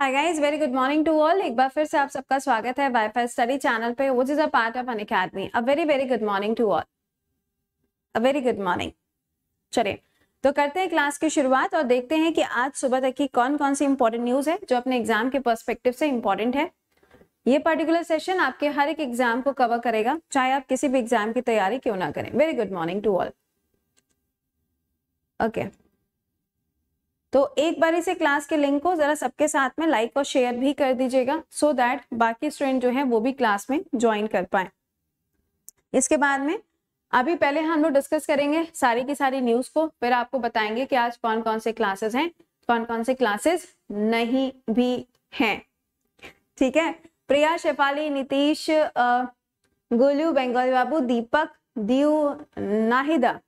Hi guys very good morning to all एक बार फिर से आप सबका स्वागत है वाईफाई स्टडी चैनल पे which is a part of Unacademy a very very good morning to all a very good morning चलिए तो करते हैं क्लास की शुरुआत और देखते हैं कि आज सुबह तक की कौन कौन सी इंपॉर्टेंट न्यूज है जो अपने एग्जाम के परस्पेक्टिव से इंपॉर्टेंट है ये पर्टिकुलर सेशन आपके हर एक एग्जाम को कवर करेगा चाहे आप किसी भी एग्जाम की तैयारी क्यों ना करें very good morning to all okay तो एक बार इसे क्लास के लिंक को ज़रा सबके साथ में लाइक और शेयर भी कर दीजिएगा सो दैट बाकी स्टूडेंट जो है वो भी क्लास में ज्वाइन कर पाए इसके बाद में अभी पहले हम लोग डिस्कस करेंगे सारी की सारी न्यूज़ को फिर आपको बताएंगे कि आज कौन कौन से क्लासेस हैं कौन कौन से क्लासेस नहीं भी हैं ठीक है Priya Shefali Nitish Golu Bengal Babu Deepak Deev Nahida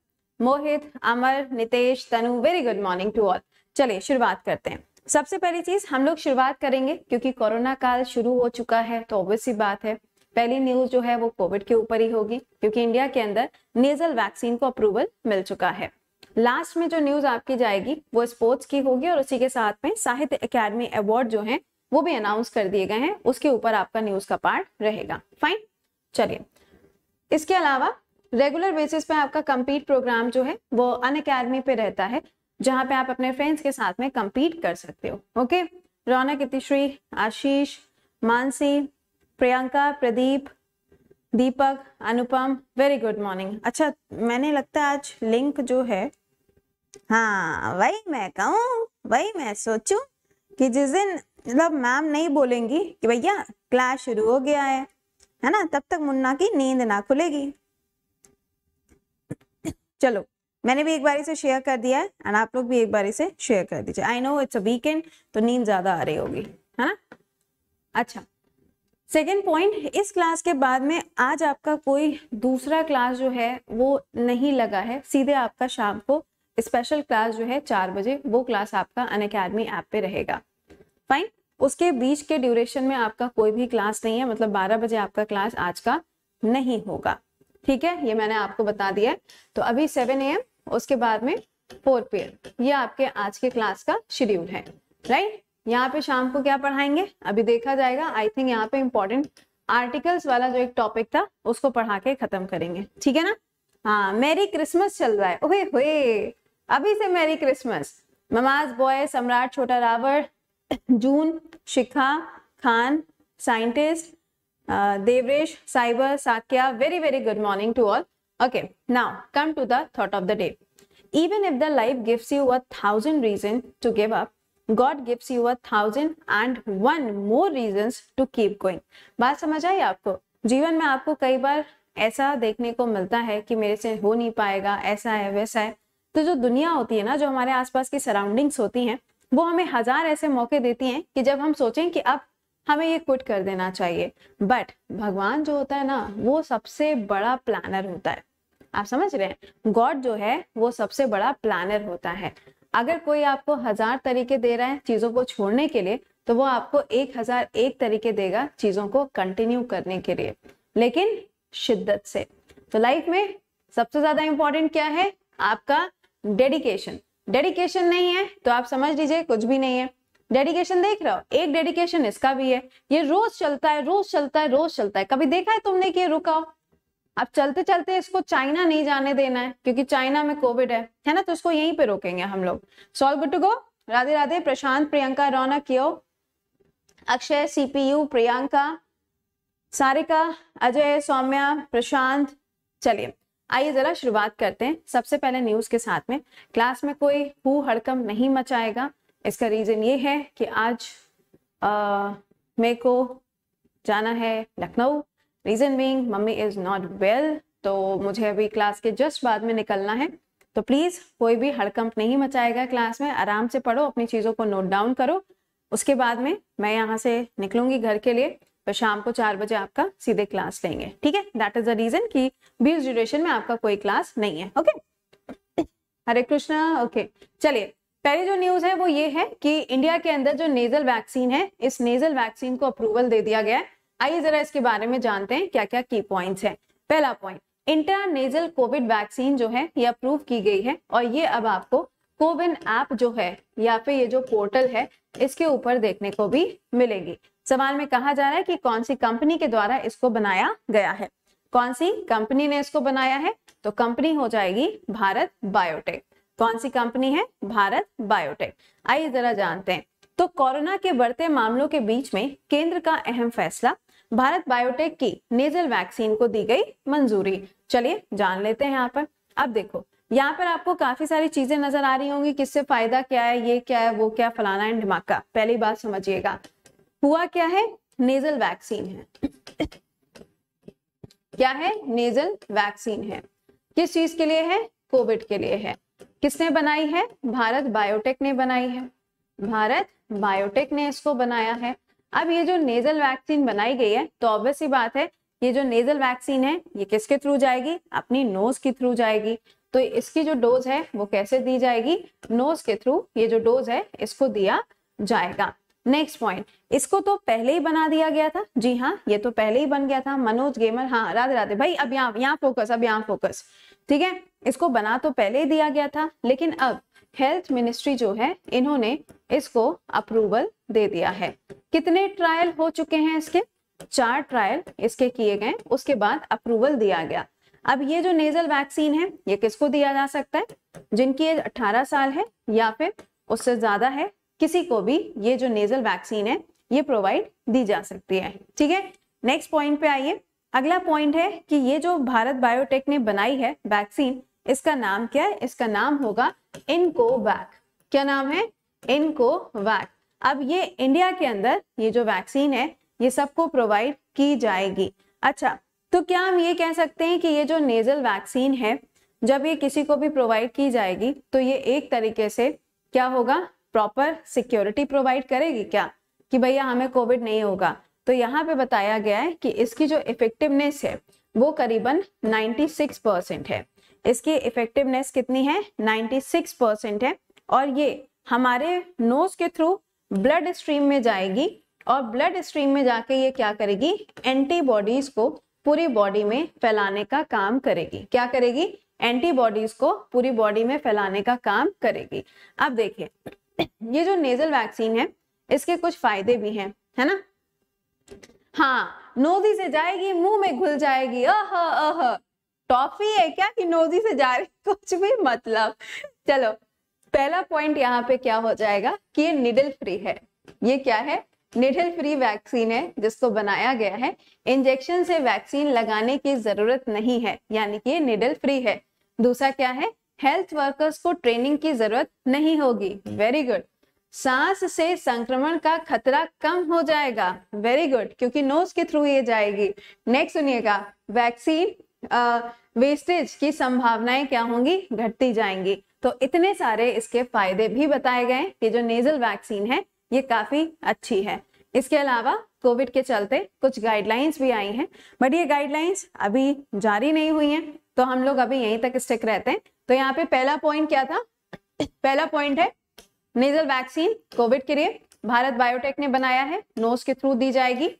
Mohit Amar Nitesh Tanu very good morning to all चलिए शुरुआत करते हैं सबसे पहली चीज हम लोग शुरुआत करेंगे क्योंकि कोरोना काल शुरू हो चुका है तो ऑब्वियस बात है पहली न्यूज जो है वो कोविड के ऊपर ही होगी क्योंकि इंडिया के अंदर नेजल वैक्सीन को अप्रूवल मिल चुका है लास्ट में जो न्यूज आपकी जाएगी वो स्पोर्ट्स की होगी और उसी के साथ में साहित्य अकेडमी अवार्ड जो है वो भी अनाउंस कर दिए गए हैं उसके ऊपर आपका न्यूज का पार्ट रहेगा फाइन चलिए इसके अलावा रेगुलर बेसिस पे आपका कंपीट प्रोग्राम जो है वो अन अकेडमी पे रहता है जहां पे आप अपने फ्रेंड्स के साथ में कम्पीट कर सकते हो okay Raunak Itishree Ashish Mansi Priyanka Pradeep Deepak Anupam very good morning अच्छा मैंने लगता है आज लिंक जो है हाँ वही मैं कहूँ वही मैं सोचूं कि जिस दिन मतलब मैम नहीं बोलेंगी कि भैया क्लास शुरू हो गया है है ना तब तक मुन्ना की नींद ना खुलेगी चलो मैंने भी एक बार से शेयर कर दिया है एंड आप लोग भी एक बार से शेयर कर दीजिए I know it's a weekend तो नींद ज्यादा आ रही होगी हाँ अच्छा सेकेंड पॉइंट इस क्लास के बाद में आज आपका कोई दूसरा क्लास जो है वो नहीं लगा है सीधे आपका शाम को स्पेशल क्लास जो है चार बजे वो क्लास आपका अन अकेडमी ऐप पे रहेगा फाइन उसके बीच के ड्यूरेशन में आपका कोई भी क्लास नहीं है मतलब बारह बजे आपका क्लास आज का नहीं होगा ठीक है ये मैंने आपको बता दिया है तो अभी सेवन ए एम उसके बाद में फोर पीएम ये आपके आज के क्लास का शेड्यूल है राइट यहाँ पे शाम को क्या पढ़ाएंगे अभी देखा जाएगा आई थिंक यहाँ पे इम्पोर्टेंट आर्टिकल्स वाला जो एक टॉपिक था उसको पढ़ा के खत्म करेंगे ठीक है ना हाँ मैरी क्रिसमस चल रहा है ओहे होए अभी से merry Christmas mama's boy Samrat छोटा रावर जून Shikha Khan scientist Devresh cyber Sakya very very good morning to all Okay, now come to the thought of the day. Even if the life gives you a thousand reason to give up, gives you you thousand thousand one more reasons reason to going baat बात समझ आई आपको जीवन में आपको कई बार ऐसा देखने को मिलता है कि मेरे से हो नहीं पाएगा ऐसा है वैसा है तो जो दुनिया होती है ना जो हमारे paas की सराउंडिंग्स होती hain वो हमें हजार ऐसे मौके देती हैं कि जब हम सोचें कि अब हमें ये कुट कर देना चाहिए बट भगवान जो होता है ना वो सबसे बड़ा प्लानर होता है आप समझ रहे हैं गॉड जो है वो सबसे बड़ा प्लानर होता है अगर कोई आपको हजार तरीके दे रहा है चीजों को छोड़ने के लिए तो वो आपको एक हजार एक तरीके देगा चीजों को कंटिन्यू करने के लिए लेकिन शिद्दत से तो लाइफ में सबसे ज्यादा इंपॉर्टेंट क्या है आपका डेडिकेशन डेडिकेशन नहीं है तो आप समझ लीजिए कुछ भी नहीं है डेडिकेशन देख रहे हो एक डेडिकेशन इसका भी है ये रोज चलता है रोज चलता है रोज चलता है कभी देखा है तुमने कि रुकाओ अब चलते चलते इसको चाइना नहीं जाने देना है क्योंकि चाइना में कोविड है है ना तो इसको यहीं पे रोकेंगे हम लोग so all good to go Radhe Radhe Prashant Priyanka Raunak yo Akshay CPU Priyanka Sarika Ajay Saumya Prashant चलिए आइए जरा शुरुआत करते हैं सबसे पहले न्यूज के साथ में क्लास में कोई हु हड़कम नहीं मचाएगा इसका रीजन ये है कि आज मेरे को जाना है Lucknow reason being mummy is not well तो मुझे अभी क्लास के जस्ट बाद में निकलना है तो प्लीज़ कोई भी हड़कंप नहीं मचाएगा क्लास में आराम से पढ़ो अपनी चीज़ों को नोट डाउन करो उसके बाद में मैं यहाँ से निकलूंगी घर के लिए तो शाम को चार बजे आपका सीधे क्लास लेंगे ठीक है दैट इज द रीज़न कि बीस ड्यूरेशन में आपका कोई क्लास नहीं है ओके हरे कृष्णा ओके चलिए पहली जो न्यूज है वो ये है कि इंडिया के अंदर जो नेजल वैक्सीन है इस नेजल वैक्सीन को अप्रूवल दे दिया गया है आइए जरा इसके बारे में जानते हैं क्या क्या की पॉइंट्स हैं पहला पॉइंट इंटरनेजल कोविड वैक्सीन जो है ये अप्रूव की गई है और ये अब आपको कोविन ऐप जो है या फिर ये जो पोर्टल है इसके ऊपर देखने को भी मिलेगी सवाल में कहा जा रहा है कि कौन सी कंपनी के द्वारा इसको बनाया गया है कौन सी कंपनी ने इसको बनाया है तो कंपनी हो जाएगी भारत बायोटेक कौन सी कंपनी है भारत बायोटेक आइए जरा जानते हैं तो कोरोना के बढ़ते मामलों के बीच में केंद्र का अहम फैसला भारत बायोटेक की नेजल वैक्सीन को दी गई मंजूरी चलिए जान लेते हैं यहाँ पर अब देखो यहाँ पर आपको काफी सारी चीजें नजर आ रही होंगी किससे फायदा क्या है ये क्या है वो क्या फलाना एंड धमाका पहली बात समझिएगा हुआ क्या है नेजल वैक्सीन है क्या है नेजल वैक्सीन है किस चीज के लिए है कोविड के लिए है किसने बनाई है भारत बायोटेक ने बनाई है भारत बायोटेक ने इसको बनाया है अब ये जो नेजल वैक्सीन बनाई गई है तो ऑब्वियस ही बात है ये जो नेजल वैक्सीन है ये किसके थ्रू जाएगी अपनी नोज के थ्रू जाएगी तो इसकी जो डोज है वो कैसे दी जाएगी नोज के थ्रू ये जो डोज है इसको दिया जाएगा नेक्स्ट पॉइंट इसको तो पहले ही बना दिया गया था जी हाँ ये तो पहले ही बन गया था मनोज गेमर हाँ राधे राधे भाई अब यहाँ यहाँ फोकस अब यहाँ फोकस ठीक है इसको बना तो पहले ही दिया गया था लेकिन अब हेल्थ मिनिस्ट्री जो है इन्होंने इसको अप्रूवल दे दिया है कितने ट्रायल हो चुके हैं इसके चार ट्रायल इसके किए गए उसके बाद अप्रूवल दिया गया अब ये जो नेजल वैक्सीन है ये किसको दिया जा सकता है जिनकी एज 18 साल है या फिर उससे ज्यादा है किसी को भी ये जो नेजल वैक्सीन है ये प्रोवाइड दी जा सकती है ठीक है नेक्स्ट पॉइंट पे आइए अगला पॉइंट है कि ये जो भारत बायोटेक ने बनाई है वैक्सीन इसका नाम क्या है इसका नाम होगा इनको बैक क्या नाम है इनको वैक अब ये इंडिया के अंदर ये जो वैक्सीन है ये सबको प्रोवाइड की जाएगी अच्छा तो क्या हम ये कह सकते हैं कि ये जो नेजल वैक्सीन है जब ये किसी को भी प्रोवाइड की जाएगी तो ये एक तरीके से क्या होगा प्रॉपर सिक्योरिटी प्रोवाइड करेगी क्या कि भैया हमें कोविड नहीं होगा तो यहाँ पे बताया गया है कि इसकी जो इफेक्टिवनेस है वो करीबन 96 परसेंट है इसकी इफेक्टिवनेस कितनी है 96 परसेंट है और ये हमारे नोज के थ्रू ब्लड स्ट्रीम में जाएगी और ब्लड स्ट्रीम में जाके ये क्या करेगी एंटीबॉडीज को पूरी बॉडी में फैलाने का काम करेगी क्या करेगी एंटीबॉडीज को पूरी बॉडी में फैलाने का काम करेगी अब देखिए ये जो नेजल वैक्सीन है इसके कुछ फायदे भी हैं है ना हाँ नोजी से जाएगी मुंह में घुल जाएगी अह अह टॉफी है क्या कि नोजी से जा रही कुछ भी मतलब चलो पहला पॉइंट यहाँ पे क्या हो जाएगा कि ये निडल फ्री है ये क्या है निडल फ्री वैक्सीन है जिसको बनाया गया है इंजेक्शन से वैक्सीन लगाने की जरूरत नहीं है यानी कि ये निडल फ्री है दूसरा क्या है हेल्थ वर्कर्स को ट्रेनिंग की जरूरत नहीं होगी वेरी गुड सांस से संक्रमण का खतरा कम हो जाएगा वेरी गुड क्योंकि नोज के थ्रू ये जाएगी नेक्स्ट सुनिएगा वैक्सीन वेस्टेज की संभावनाएं क्या होंगी घटती जाएंगी तो इतने सारे इसके फायदे भी बताए गए कि जो नेजल वैक्सीन है ये काफी अच्छी है इसके अलावा कोविड के चलते कुछ गाइडलाइंस भी आई हैं बट ये गाइडलाइंस अभी जारी नहीं हुई हैं तो हम लोग अभी यहीं तक स्टिक रहते हैं तो यहाँ पे पहला पॉइंट क्या था पहला पॉइंट है नेजल वैक्सीन कोविड के लिए भारत बायोटेक ने बनाया है नोज के थ्रू दी जाएगी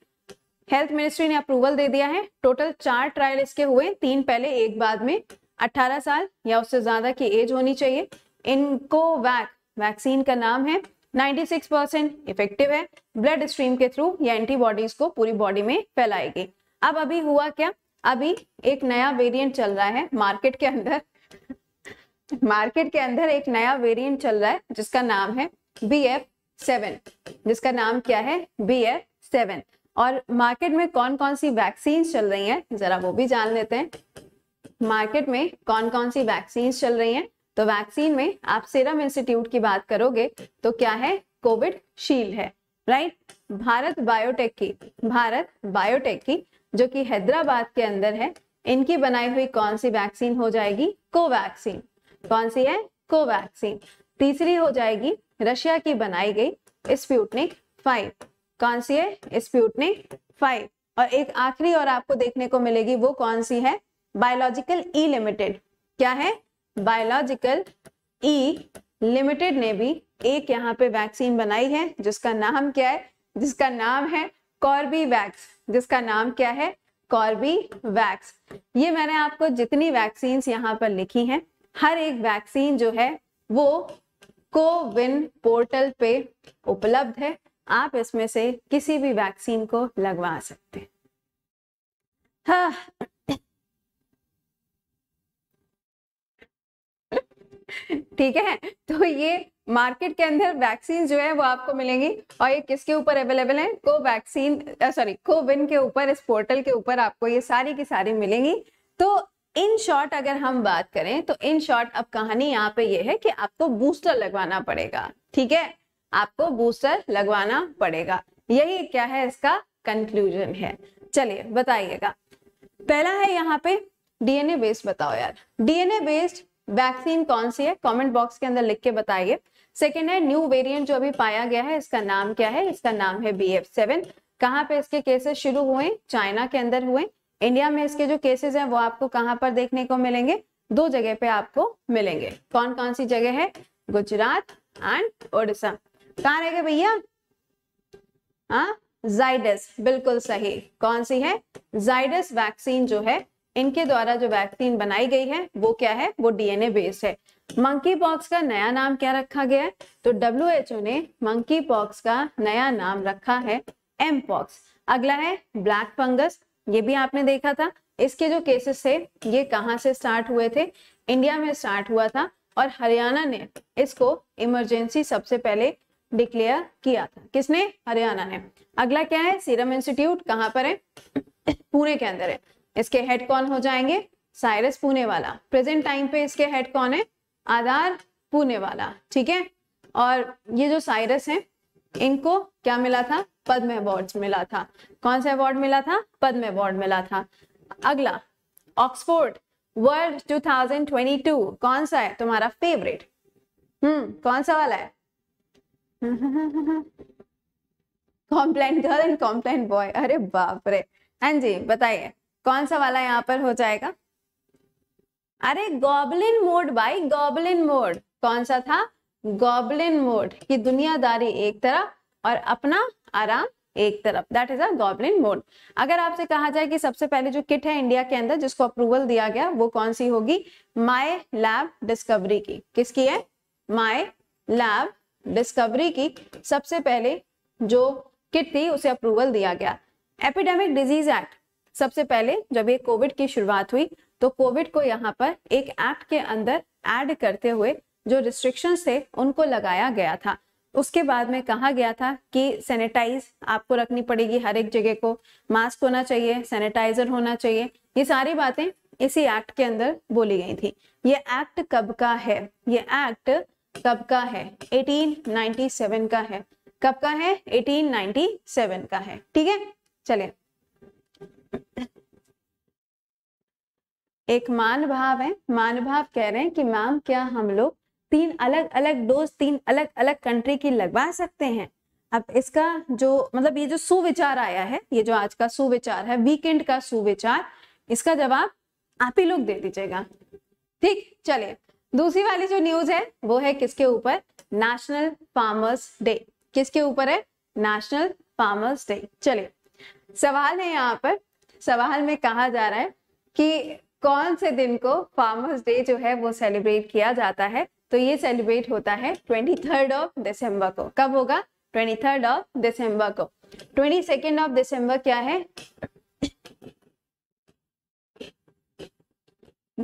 हेल्थ मिनिस्ट्री ने अप्रूवल दे दिया है टोटल चार ट्रायल इसके हुए तीन पहले एक बाद में 18 साल या उससे ज्यादा की एज होनी चाहिए इनको वैक वैक्सीन का नाम है 96 परसेंट इफेक्टिव है ब्लड स्ट्रीम के थ्रू या एंटीबॉडीज को पूरी बॉडी में फैलाएगी अब अभी हुआ क्या अभी एक नया वेरिएंट चल रहा है मार्केट के अंदर मार्केट के अंदर एक नया वेरिएंट चल रहा है जिसका नाम है बी एफ सेवन जिसका नाम क्या है बी एफ सेवन और मार्केट में कौन कौन सी वैक्सीन चल रही हैं जरा वो भी जान लेते हैं मार्केट में कौन कौन सी वैक्सीन चल रही हैं तो वैक्सीन में आप सीरम इंस्टीट्यूट की बात करोगे तो क्या है कोविड शील्ड है राइट भारत बायोटेक की भारत बायोटेक की जो कि हैदराबाद के अंदर है इनकी बनाई हुई कौन सी वैक्सीन हो जाएगी कोवैक्सीन कौन सी है कोवैक्सीन तीसरी हो जाएगी रशिया की बनाई गई स्प्यूटनिक फाइव कौन सी है स्प्यूटनिक फाइव और एक आखिरी और आपको देखने को मिलेगी वो कौन सी है बायोलॉजिकल ई e लिमिटेड क्या है बायोलॉजिकल ई e लिमिटेड ने भी एक यहाँ पे वैक्सीन बनाई है जिसका नाम क्या है जिसका नाम है कॉर्बी वैक्स जिसका नाम क्या है कॉर्बी वैक्स ये मैंने आपको जितनी वैक्सीन यहाँ पर लिखी हैं हर एक वैक्सीन जो है वो कोविन पोर्टल पे उपलब्ध है आप इसमें से किसी भी वैक्सीन को लगवा सकते हैं हाँ ठीक है तो ये मार्केट के अंदर वैक्सीन जो है वो आपको मिलेंगी और ये किसके ऊपर अवेलेबल है को वैक्सीन सॉरी कोविन के ऊपर इस पोर्टल के ऊपर आपको ये सारी की सारी मिलेंगी तो इन शॉर्ट अगर हम बात करें तो इन शॉर्ट अब कहानी यहाँ पे ये है कि आपको बूस्टर लगवाना पड़ेगा ठीक है आपको बूस्टर लगवाना पड़ेगा यही क्या है इसका कंक्लूजन है चलिए बताइएगा पहला है यहाँ पे डीएनए बेस्ड बताओ यार डीएनए बेस्ड वैक्सीन कौन सी है कमेंट बॉक्स के अंदर लिख के बताइए सेकेंड है न्यू वेरिएंट जो अभी पाया गया है इसका नाम क्या है इसका नाम है बी एफ सेवन कहाँ पे इसके केसेस शुरू हुए चाइना के अंदर हुए इंडिया में इसके जो केसेस हैं वो आपको कहाँ पर देखने को मिलेंगे दो जगह पे आपको मिलेंगे कौन कौन सी जगह है गुजरात एंड ओडिशा कहाँ रह गए भैया हाँ जाइडस बिल्कुल सही कौन सी है जाइडस वैक्सीन जो है इनके द्वारा जो वैक्सीन बनाई गई है वो क्या है वो डीएनए बेस्ड है मंकी पॉक्स का नया नाम क्या रखा गया है तो डब्ल्यू ने मंकी पॉक्स का नया नाम रखा है एम पॉक्स अगला है ब्लैक फंगस ये भी आपने देखा था इसके जो केसेस थे ये कहाँ से स्टार्ट हुए थे इंडिया में स्टार्ट हुआ था और हरियाणा ने इसको इमरजेंसी सबसे पहले डिक्लेयर किया था किसने हरियाणा ने अगला क्या है सीरम इंस्टीट्यूट कहाँ पर है पुणे के अंदर है इसके हेड कौन हो जाएंगे साइरस पुणे वाला प्रेजेंट टाइम पे इसके हेड कौन है आधार पुणे वाला ठीक है और ये जो साइरस है इनको क्या मिला था पद्म अवार्ड मिला था कौन सा अवार्ड मिला था पद्म अवार्ड मिला था अगला ऑक्सफोर्ड वर्ल्ड 2022 कौन सा है तुम्हारा फेवरेट हम्म कौन सा वाला है Complan girl and Complan boy अरे बाप रे हाँ जी बताइए कौन सा वाला यहाँ पर हो जाएगा अरे गॉबलिन मोड भाई गॉबलिन मोड कौन सा था गॉबलिन मोड कि दुनियादारी एक तरफ और अपना आराम एक तरफ that is a goblin mode अगर आपसे कहा जाए कि सबसे पहले जो किट है इंडिया के अंदर जिसको अप्रूवल दिया गया वो कौन सी होगी माय लैब डिस्कवरी की किसकी है माई लैब डिस्कवरी की सबसे पहले जो किट थी उसे अप्रूवल दिया गया एपिडेमिक डिजीज एक्ट सबसे पहले जब ये कोविड की शुरुआत हुई तो कोविड को यहाँ पर एक एक्ट के अंदर ऐड करते हुए जो रिस्ट्रिक्शन थे उनको लगाया गया था उसके बाद में कहा गया था कि सैनिटाइज आपको रखनी पड़ेगी हर एक जगह को मास्क होना चाहिए सैनिटाइजर होना चाहिए ये सारी बातें इसी एक्ट के अंदर बोली गई थी ये एक्ट कब का है ये एक्ट कब का है 1897 का है कब का है 1897 का है ठीक है चलिए एक मान भाव है मान भाव कह रहे हैं कि मैम क्या हम लोग तीन अलग अलग डोज तीन अलग अलग कंट्री की लगवा सकते हैं अब इसका जो मतलब ये जो सुविचार आया है ये जो आज का सुविचार है वीकेंड का सुविचार इसका जवाब आप ही लोग दे दीजिएगा ठीक चलिए दूसरी वाली जो न्यूज है वो है किसके ऊपर नेशनल फार्मर्स डे किसके ऊपर है नेशनल फार्मर्स डे चलिए सवाल है यहाँ पर सवाल में कहा जा रहा है कि कौन से दिन को फार्मर्स डे जो है वो सेलिब्रेट किया जाता है तो ये सेलिब्रेट होता है ट्वेंटी थर्ड ऑफ दिसंबर को कब होगा ट्वेंटी थर्ड ऑफ दिसंबर को ट्वेंटी सेकेंड ऑफ दिसंबर क्या है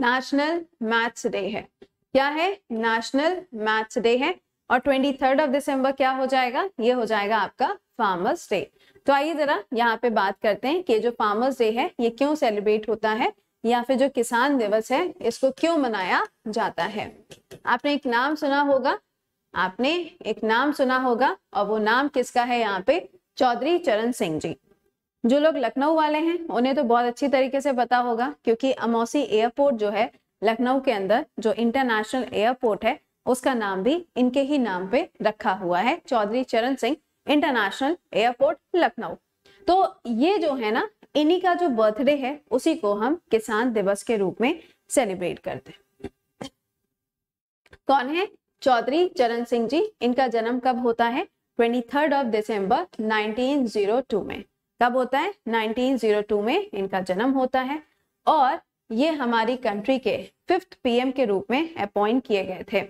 नेशनल मैथ्स डे है क्या है नेशनल मैथ्स डे है और ट्वेंटी थर्ड ऑफ दिसंबर क्या हो जाएगा ये हो जाएगा आपका फार्मर्स डे तो आइए जरा यहाँ पे बात करते हैं कि जो फार्मर्स डे है ये क्यों सेलिब्रेट होता है या फिर जो किसान दिवस है इसको क्यों मनाया जाता है आपने एक नाम सुना होगा आपने एक नाम सुना होगा और वो नाम किसका है यहाँ पे चौधरी चरण सिंह जी जो लोग लखनऊ वाले हैं उन्हें तो बहुत अच्छी तरीके से पता होगा क्योंकि अमौसी एयरपोर्ट जो है लखनऊ के अंदर जो इंटरनेशनल एयरपोर्ट है उसका नाम भी इनके ही नाम पे रखा हुआ है चौधरी चरण सिंह इंटरनेशनल एयरपोर्ट लखनऊ तो ये जो है ना इन्हीं का जो बर्थडे है उसी को हम किसान दिवस के रूप में सेलिब्रेट करते हैं कौन है चौधरी चरण सिंह जी इनका जन्म कब होता है ट्वेंटी थर्ड ऑफ दिसंबर 1902 में कब होता है 1902 में इनका जन्म होता है और ये हमारी कंट्री के फिफ्थ पीएम के रूप में अपॉइंट किए गए थे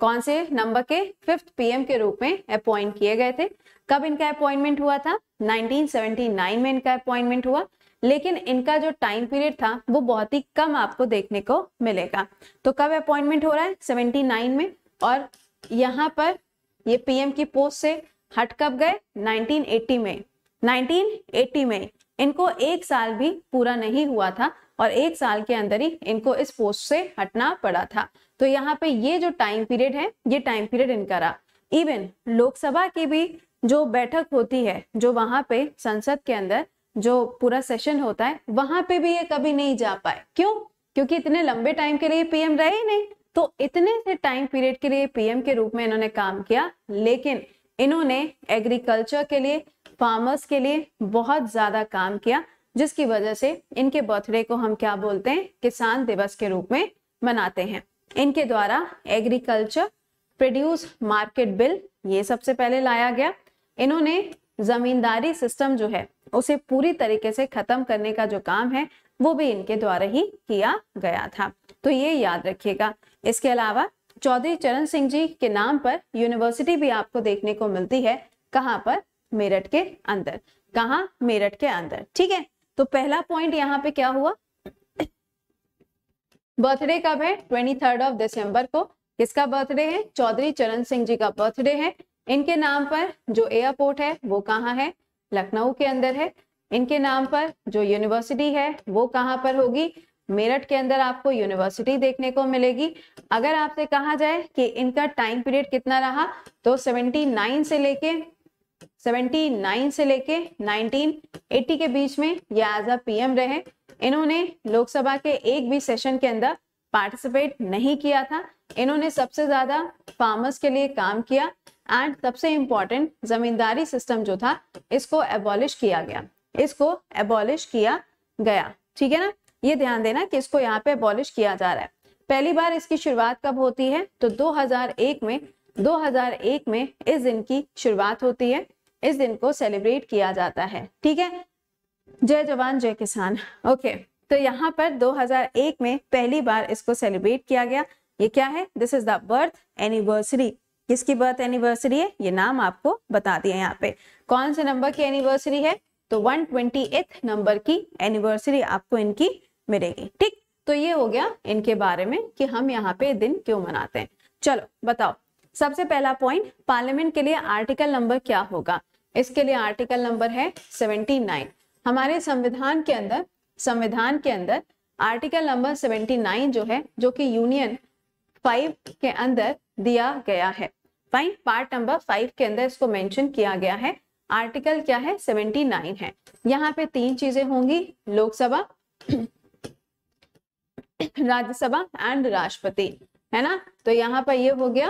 कौन से नंबर के फिफ्थ पीएम के रूप में अपॉइंट किए गए थे कब इनका अपॉइंटमेंट हुआ था 1979 में इनका अपॉइंटमेंट हुआ लेकिन इनका जो टाइम पीरियड था वो बहुत ही कम आपको देखने को मिलेगा तो कब अपॉइंटमेंट हो रहा है 79 में और यहाँ पर ये पीएम की पोस्ट से हट कब गए 1980 में 1980 में इनको एक साल भी पूरा नहीं हुआ था और एक साल के अंदर ही इनको इस पोस्ट से हटना पड़ा था तो यहाँ पे ये जो टाइम पीरियड है ये टाइम पीरियड इनका रहा इवन लोकसभा की भी जो बैठक होती है जो वहां पे संसद के अंदर जो पूरा सेशन होता है वहां पे भी ये कभी नहीं जा पाए क्यों क्योंकि इतने लंबे टाइम के लिए पीएम रहे ही नहीं तो इतने से टाइम पीरियड के लिए पीएम के रूप में इन्होंने काम किया लेकिन इन्होंने एग्रीकल्चर के लिए फार्मर्स के लिए बहुत ज्यादा काम किया जिसकी वजह से इनके बर्थडे को हम क्या बोलते हैं किसान दिवस के रूप में मनाते हैं इनके द्वारा एग्रीकल्चर प्रोड्यूस मार्केट बिल ये सबसे पहले लाया गया इन्होंने जमींदारी सिस्टम जो है उसे पूरी तरीके से खत्म करने का जो काम है वो भी इनके द्वारा ही किया गया था तो ये याद रखिएगा इसके अलावा चौधरी चरण सिंह जी के नाम पर यूनिवर्सिटी भी आपको देखने को मिलती है कहाँ पर मेरठ के अंदर कहा मेरठ के अंदर ठीक है तो पहला पॉइंट यहाँ पे क्या हुआ बर्थडे कब है ट्वेंटी थर्ड ऑफ दिसंबर को किसका बर्थडे है चौधरी चरण सिंह जी का बर्थडे है इनके नाम पर जो एयरपोर्ट है वो कहाँ है लखनऊ के अंदर है इनके नाम पर जो यूनिवर्सिटी है वो कहाँ पर होगी मेरठ के अंदर आपको यूनिवर्सिटी देखने को मिलेगी अगर आपसे कहा जाए कि इनका टाइम पीरियड कितना रहा तो 79 से लेके 79 से लेके 1980 के बीच में ये एज अ पीएम रहे इन्होंने लोकसभा के एक भी सेशन के अंदर पार्टिसिपेट नहीं किया था इन्होंने सबसे ज्यादा फार्मर्स के लिए काम किया एंड सबसे इम्पॉर्टेंट जमींदारी सिस्टम जो था इसको एबॉलिश किया गया इसको एबॉलिश किया गया ठीक है ना ये ध्यान देना कि इसको यहाँ पे एबॉलिश किया जा रहा है पहली बार इसकी शुरुआत कब होती है तो 2001 में 2001 में इस दिन की शुरुआत होती है इस दिन को सेलिब्रेट किया जाता है ठीक है जय जवान जय किसान ओके तो यहाँ पर 2001 में पहली बार इसको सेलिब्रेट किया गया ये क्या है this is the birth anniversary किसकी बर्थ एनिवर्सरी है ये नाम आपको बता दिया यहाँ पे कौन से नंबर की एनिवर्सरी है तो वन ट्वेंटी नंबर की एनिवर्सरी आपको इनकी मिलेगी ठीक तो ये हो गया इनके बारे में कि हम यहाँ पे दिन क्यों मनाते हैं चलो बताओ सबसे पहला पॉइंट पार्लियामेंट के लिए आर्टिकल नंबर क्या होगा इसके लिए आर्टिकल नंबर है 79 हमारे संविधान के अंदर संविधान के अंदर आर्टिकल नंबर 79 जो है जो कि यूनियन फाइव के अंदर दिया गया है फाइन पार्ट नंबर फाइव के अंदर इसको मेंशन किया गया है आर्टिकल क्या है सेवेंटी नाइन है यहाँ पे तीन चीजें होंगी लोकसभा राज्यसभा एंड राष्ट्रपति है ना तो यहाँ पर ये हो गया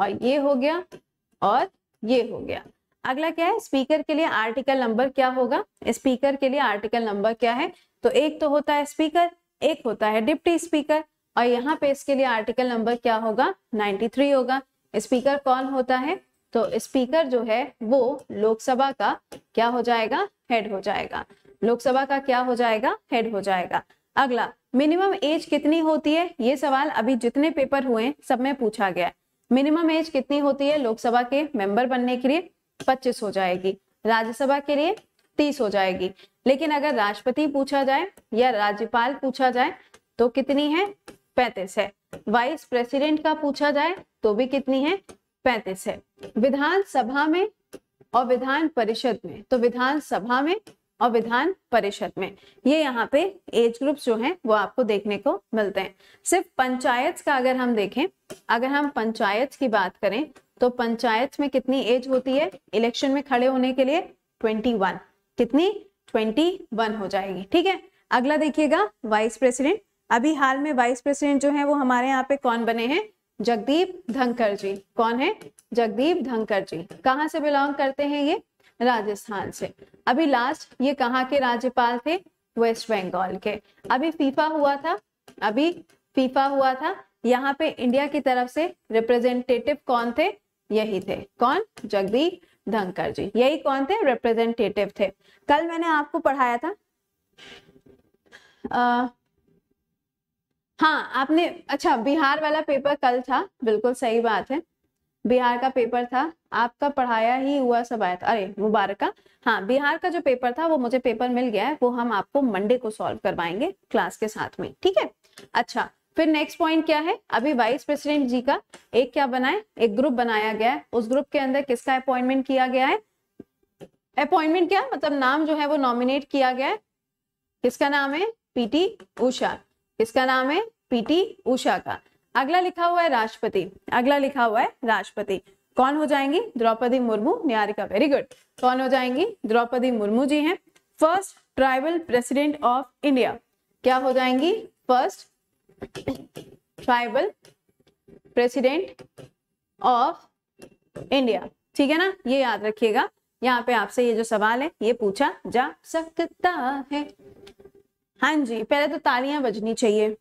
और ये हो गया और ये हो गया अगला क्या है स्पीकर के लिए आर्टिकल नंबर क्या होगा स्पीकर के लिए आर्टिकल नंबर क्या है तो एक तो होता है स्पीकर एक होता है डिप्टी स्पीकर और यहाँ पे इसके लिए आर्टिकल नंबर क्या होगा 93 होगा स्पीकर कौन होता है तो स्पीकर जो है वो लोकसभा का क्या हो जाएगा हेड हो जाएगा लोकसभा का क्या हो जाएगा हेड हो जाएगा अगला मिनिमम एज कितनी होती है ये सवाल अभी जितने पेपर हुए सब में पूछा गया है मिनिमम एज कितनी होती है लोकसभा के मेंबर बनने के लिए 25 हो जाएगी राज्यसभा के लिए 30 हो जाएगी लेकिन अगर राष्ट्रपति पूछा जाए या राज्यपाल पूछा जाए तो कितनी है पैंतीस है वाइस प्रेसिडेंट का पूछा जाए तो भी कितनी है पैंतीस है विधानसभा में और विधान परिषद में तो विधानसभा में और विधान परिषद में ये यहाँ पे एज ग्रुप्स जो हैं वो आपको देखने को मिलते हैं सिर्फ पंचायत का अगर हम देखें अगर हम पंचायत की बात करें तो पंचायत में कितनी एज होती है इलेक्शन में खड़े होने के लिए ट्वेंटी वन कितनी ट्वेंटी वन हो जाएगी ठीक है अगला देखिएगा वाइस प्रेसिडेंट अभी हाल में वाइस प्रेसिडेंट जो है वो हमारे यहाँ पे कौन बने हैं जगदीप धनकर जी कौन है जगदीप धनकर जी कहाँ से बिलोंग करते हैं ये राजस्थान से अभी लास्ट ये कहाँ के राज्यपाल थे वेस्ट बंगाल के अभी फीफा हुआ था अभी फीफा हुआ था यहाँ पे इंडिया की तरफ से रिप्रेजेंटेटिव कौन थे यही थे कौन जगदीप धनकर जी यही कौन थे रिप्रेजेंटेटिव थे कल मैंने आपको पढ़ाया था आ, हाँ आपने अच्छा बिहार वाला पेपर कल था बिल्कुल सही बात है बिहार का पेपर था आपका पढ़ाया ही हुआ सब आया था अरे मुबारका हाँ।, हाँ बिहार का जो पेपर था वो मुझे पेपर मिल गया है वो हम आपको मंडे को सॉल्व करवाएंगे क्लास के साथ में ठीक है अच्छा फिर नेक्स्ट पॉइंट क्या है अभी वाइस प्रेसिडेंट जी का एक क्या बनाए एक ग्रुप बनाया गया है उस ग्रुप के अंदर किसका अपॉइंटमेंट किया गया है अपॉइंटमेंट क्या मतलब नाम जो है वो नॉमिनेट किया गया है किसका नाम है पीटी उषा किसका नाम है पीटी उषा का अगला लिखा हुआ है राष्ट्रपति अगला लिखा हुआ है राष्ट्रपति कौन हो जाएंगी द्रौपदी मुर्मू न्यारिका वेरी गुड कौन हो जाएंगी द्रौपदी मुर्मू जी हैं first tribal president of India क्या हो जाएंगी first tribal president of India ठीक है ना ये याद रखिएगा यहाँ पे आपसे ये जो सवाल है ये पूछा जा सकता है हाँ जी पहले तो तालियां बजनी चाहिए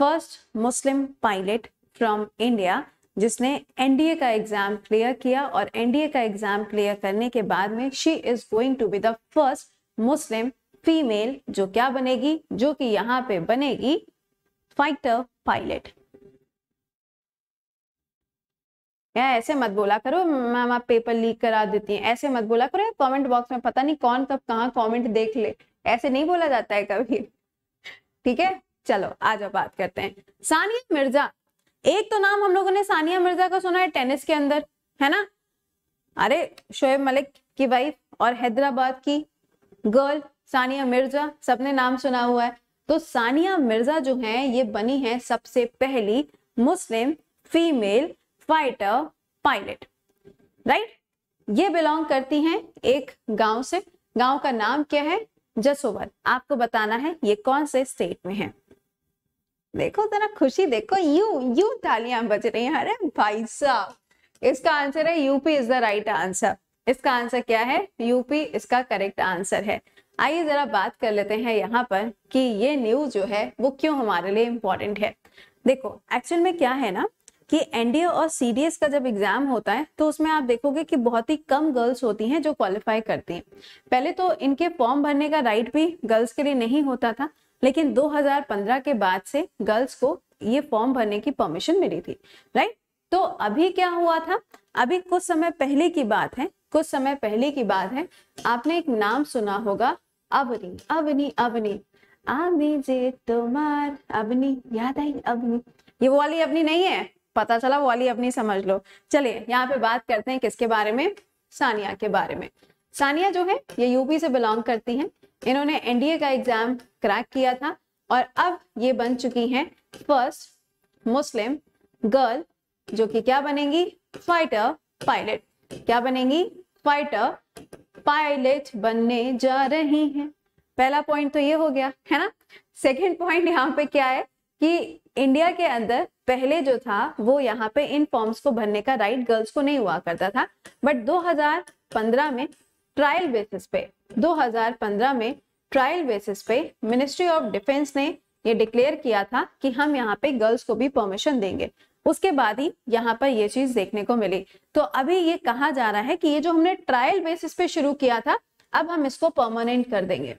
first Muslim pilot from India जिसने एनडीए का एग्जाम क्लियर किया और एनडीए का एग्जाम क्लियर करने के बाद में she is going to be the first Muslim female जो क्या बनेगी जो कि यहां पे बनेगी फाइटर पायलट या ऐसे मत बोला करो मैम आप पेपर लीक करा देती हैं ऐसे मत बोला करो कमेंट बॉक्स में पता नहीं कौन कब कहा कमेंट देख ले ऐसे नहीं बोला जाता है कभी ठीक है चलो आज अब बात करते हैं सानिया मिर्जा एक तो नाम हम लोगों ने सानिया मिर्जा का सुना है टेनिस के अंदर है ना अरे शोएब मलिक की वाइफ और हैदराबाद की गर्ल सानिया मिर्जा सबने नाम सुना हुआ है तो सानिया मिर्जा जो है ये बनी है सबसे पहली Muslim female fighter pilot right ये बिलोंग करती हैं एक गांव से गांव का नाम क्या है जसोवर आपको बताना है ये कौन से स्टेट में है देखो जरा खुशी देखो यू यू तालियां बज रही हैं अरे भाई साहब इसका आंसर है UP is the right answer इसका आंसर क्या है यूपी इसका करेक्ट आंसर है आइए जरा बात कर लेते हैं यहाँ पर कि ये न्यूज जो है वो क्यों हमारे लिए इम्पोर्टेंट है देखो एक्चुअल में क्या है ना कि एनडीए और सीडीएस का जब एग्जाम होता है तो उसमें आप देखोगे कि बहुत ही कम गर्ल्स होती हैं जो क्वालिफाई करती हैं पहले तो इनके फॉर्म भरने का राइट भी गर्ल्स के लिए नहीं होता था लेकिन 2015 के बाद से गर्ल्स को ये फॉर्म भरने की परमिशन मिली थी राइट तो अभी क्या हुआ था अभी कुछ समय पहले की बात है कुछ समय पहले की बात है आपने एक नाम सुना होगा अवनी अवनी अवनी आमी जे तुमार अवनी याद आई अवनी ये वो वाली अवनी नहीं है पता चला वो वाली अपनी समझ लो चलिए यहाँ पे बात करते हैं किसके बारे में सानिया के बारे में सानिया जो है ये यूपी से बिलोंग करती हैं इन्होंने एनडीए का एग्जाम क्रैक किया था और अब ये बन चुकी हैं फर्स्ट मुस्लिम गर्ल जो कि क्या बनेंगी फाइटर पायलट क्या बनेंगी फाइटर पायलट बनने जा रही हैं पहला पॉइंट तो ये हो गया है ना सेकंड पॉइंट यहाँ पे क्या है कि इंडिया के अंदर पहले जो था वो यहाँ पे इन फॉर्म्स को भरने का राइट गर्ल्स को नहीं हुआ करता था बट 2015 में ट्रायल बेसिस पे 2015 में ट्रायल बेसिस पे मिनिस्ट्री ऑफ डिफेंस ने ये डिक्लेयर किया था कि हम यहाँ पे गर्ल्स को भी परमिशन देंगे उसके बाद ही यहाँ पर ये चीज देखने को मिली तो अभी ये कहा जा रहा है कि ये जो हमने ट्रायल बेसिस पे शुरू किया था अब हम इसको परमानेंट कर देंगे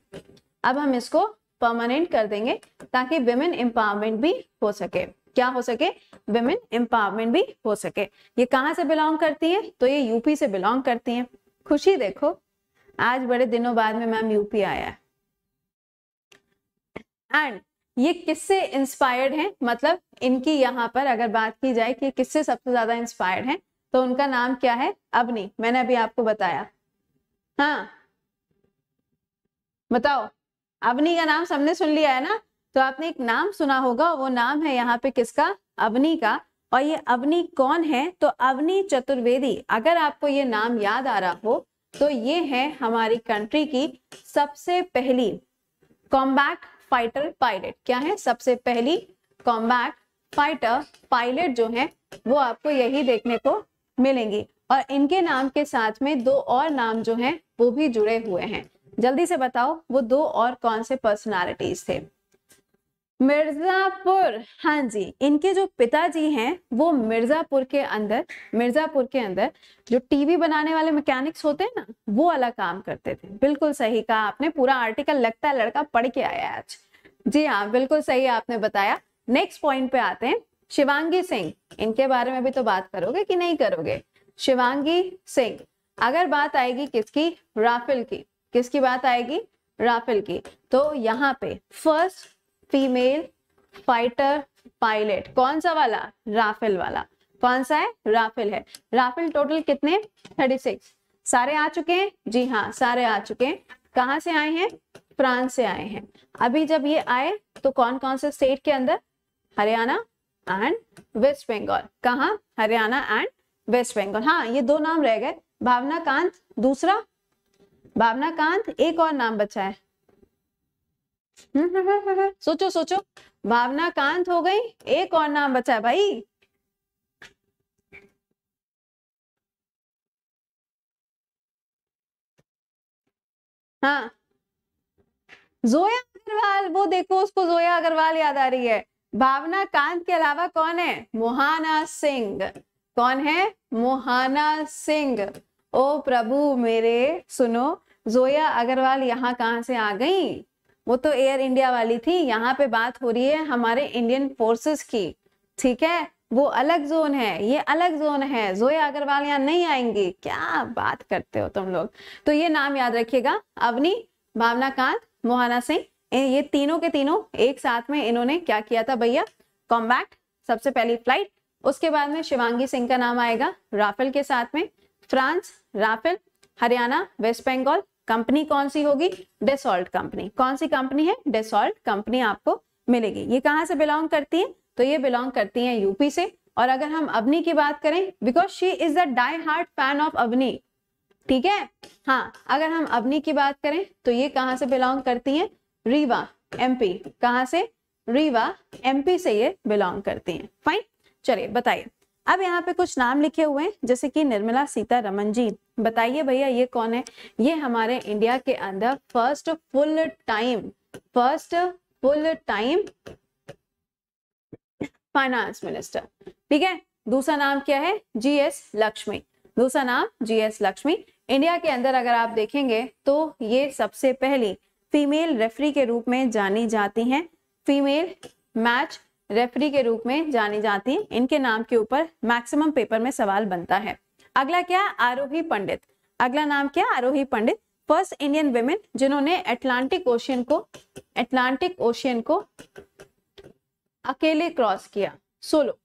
अब हम इसको परमानेंट कर देंगे ताकि विमेन एम्पावरमेंट भी हो सके क्या हो सके विमेन एम्पावरमेंट भी हो सके ये कहाँ से बिलोंग करती है तो ये यूपी से बिलोंग करती है खुशी देखो आज बड़े दिनों बाद में मैम यूपी आया है एंड ये किससे इंस्पायर्ड हैं मतलब इनकी यहाँ पर अगर बात की जाए कि किससे सबसे ज्यादा इंस्पायर्ड हैं तो उनका नाम क्या है अब नहीं मैंने अभी आपको बताया हाँ बताओ अवनी का नाम सबने सुन लिया है ना तो आपने एक नाम सुना होगा वो नाम है यहाँ पे किसका अवनी का और ये अवनी कौन है तो अवनी चतुर्वेदी अगर आपको ये नाम याद आ रहा हो तो ये है हमारी कंट्री की सबसे पहली कॉम्बैक्ट फाइटर पायलट क्या है सबसे पहली कॉम्बैक्ट फाइटर पायलट जो है वो आपको यही देखने को मिलेंगी और इनके नाम के साथ में दो और नाम जो हैं वो भी जुड़े हुए हैं जल्दी से बताओ वो दो और कौन से पर्सनालिटीज थे मिर्जापुर हाँ जी इनके जो पिताजी हैं वो मिर्जापुर के अंदर मिर्जापुर के अंदर जो टीवी बनाने वाले मैकेनिक्स होते हैं ना वो अलग काम करते थे बिल्कुल सही कहा आपने पूरा आर्टिकल लगता है लड़का पढ़ के आया आज जी हाँ बिल्कुल सही आपने बताया नेक्स्ट पॉइंट पे आते हैं शिवांगी सिंह इनके बारे में भी तो बात करोगे कि नहीं करोगे शिवांगी सिंह अगर बात आएगी किसकी राफेल की किसकी बात आएगी राफेल की तो यहाँ पे फर्स्ट फीमेल फाइटर पायलट कौन सा वाला राफेल वाला कौन सा है राफेल है राफेल टोटल कितने थर्टी सिक्स सारे आ चुके हैं जी हाँ सारे आ चुके हैं कहाँ से आए हैं फ्रांस से आए हैं अभी जब ये आए तो कौन कौन से स्टेट के अंदर हरियाणा एंड वेस्ट बंगाल कहा हरियाणा एंड वेस्ट बंगाल हाँ ये दो नाम रह गए भावना कांत दूसरा भावना कांत एक और नाम बचा है सोचो सोचो भावना कांत हो गई एक और नाम बचा भाई हाँ जोया अग्रवाल वो देखो उसको जोया अग्रवाल याद आ रही है भावना कांत के अलावा कौन है मोहाना सिंह कौन है मोहाना सिंह ओ प्रभु मेरे सुनो जोया अग्रवाल यहाँ कहाँ से आ गई वो तो एयर इंडिया वाली थी यहाँ पे बात हो रही है हमारे इंडियन फोर्सेस की ठीक है वो अलग जोन है ये अलग जोन है जोया अग्रवाल यहाँ नहीं आएंगी क्या बात करते हो तुम लोग तो ये नाम याद रखिएगा अवनी भावना कांत मोहाना सिंह ये तीनों के तीनों एक साथ में इन्होंने क्या किया था भैया कॉम्बैक्ट सबसे पहली फ्लाइट उसके बाद में शिवांगी सिंह का नाम आएगा राफेल के साथ में France Rafale Haryana West Bengal company कौन सी होगी डेसॉल्ट कंपनी कौन सी कंपनी है डेसॉल्ट कंपनी आपको मिलेगी ये कहाँ से बिलोंग करती है तो ये बिलोंग करती है यूपी से और अगर हम अवनी की बात करें because she is the die hard fan of Avani ठीक है हाँ अगर हम अवनी की बात करें तो ये कहाँ से बिलोंग करती है रीवा एमपी कहाँ से रीवा एमपी से ये बिलोंग करती हैं फाइन चलिए बताइए अब यहाँ पे कुछ नाम लिखे हुए हैं जैसे कि निर्मला सीतारमन जी बताइए भैया ये कौन है ये हमारे इंडिया के अंदर first full time first full time finance minister ठीक है दूसरा नाम क्या है जीएस लक्ष्मी दूसरा नाम जीएस लक्ष्मी इंडिया के अंदर अगर आप देखेंगे तो ये सबसे पहली फीमेल रेफरी के रूप में जानी जाती हैं फीमेल मैच रेफरी के रूप में जानी जाती इनके नाम के ऊपर मैक्सिमम पेपर में सवाल बनता है अगला क्या आरोही पंडित अगला नाम क्या Aarohi Pandit first Indian women जिन्होंने अटलांटिक ओशियन को अटलांटिक ओशियन को अकेले क्रॉस किया सोलो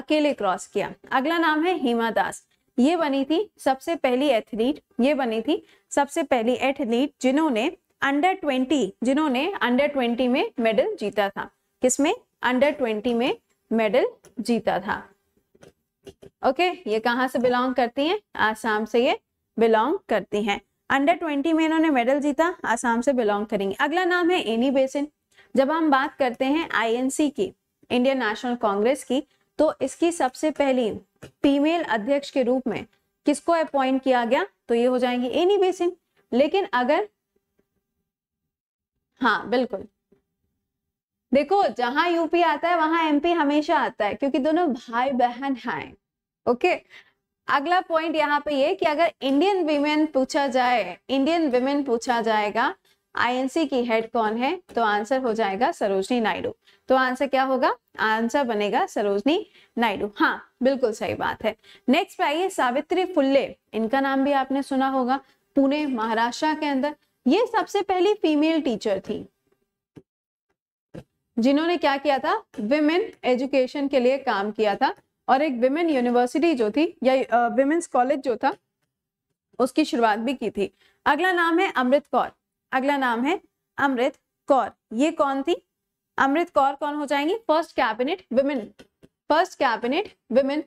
अकेले क्रॉस किया अगला नाम है हिमा दास ये बनी थी सबसे पहली एथलीट ये बनी थी सबसे पहली एथलीट जिन्होंने अंडर ट्वेंटी जिन्होंने अंडर ट्वेंटी में मेडल जीता था किसमें अंडर ट्वेंटी में मेडल जीता था ओके okay, ये कहाँ से बिलोंग करती हैं आसाम से ये बिलोंग करती हैं अंडर ट्वेंटी में इन्होंने मेडल जीता आसाम से बिलोंग करेंगे अगला नाम है एनी बेसिन जब हम बात करते हैं आईएनसी की इंडियन नेशनल कांग्रेस की तो इसकी सबसे पहली फीमेल अध्यक्ष के रूप में किसको अपॉइंट किया गया तो ये हो जाएंगी एनी बेसिन लेकिन अगर हाँ बिल्कुल देखो जहां यूपी आता है वहां एमपी हमेशा आता है क्योंकि दोनों भाई बहन हैं ओके अगला पॉइंट यहाँ पे ये कि अगर इंडियन विमेन पूछा जाए इंडियन विमेन पूछा जाएगा आईएनसी की हेड कौन है तो आंसर हो जाएगा सरोजनी नायडू तो आंसर क्या होगा आंसर बनेगा सरोजनी नायडू हाँ बिल्कुल सही बात है नेक्स्ट पे आइए सावित्री फुल्ले इनका नाम भी आपने सुना होगा पुणे महाराष्ट्र के अंदर ये सबसे पहली फीमेल टीचर थी जिन्होंने क्या किया था विमेन एजुकेशन के लिए काम किया था और एक विमेन यूनिवर्सिटी जो थी या विमेन्स कॉलेज जो था उसकी शुरुआत भी की थी अगला नाम है अमृत कौर अगला नाम है अमृत कौर ये कौन थी अमृत कौर कौन हो जाएंगी first cabinet women first cabinet women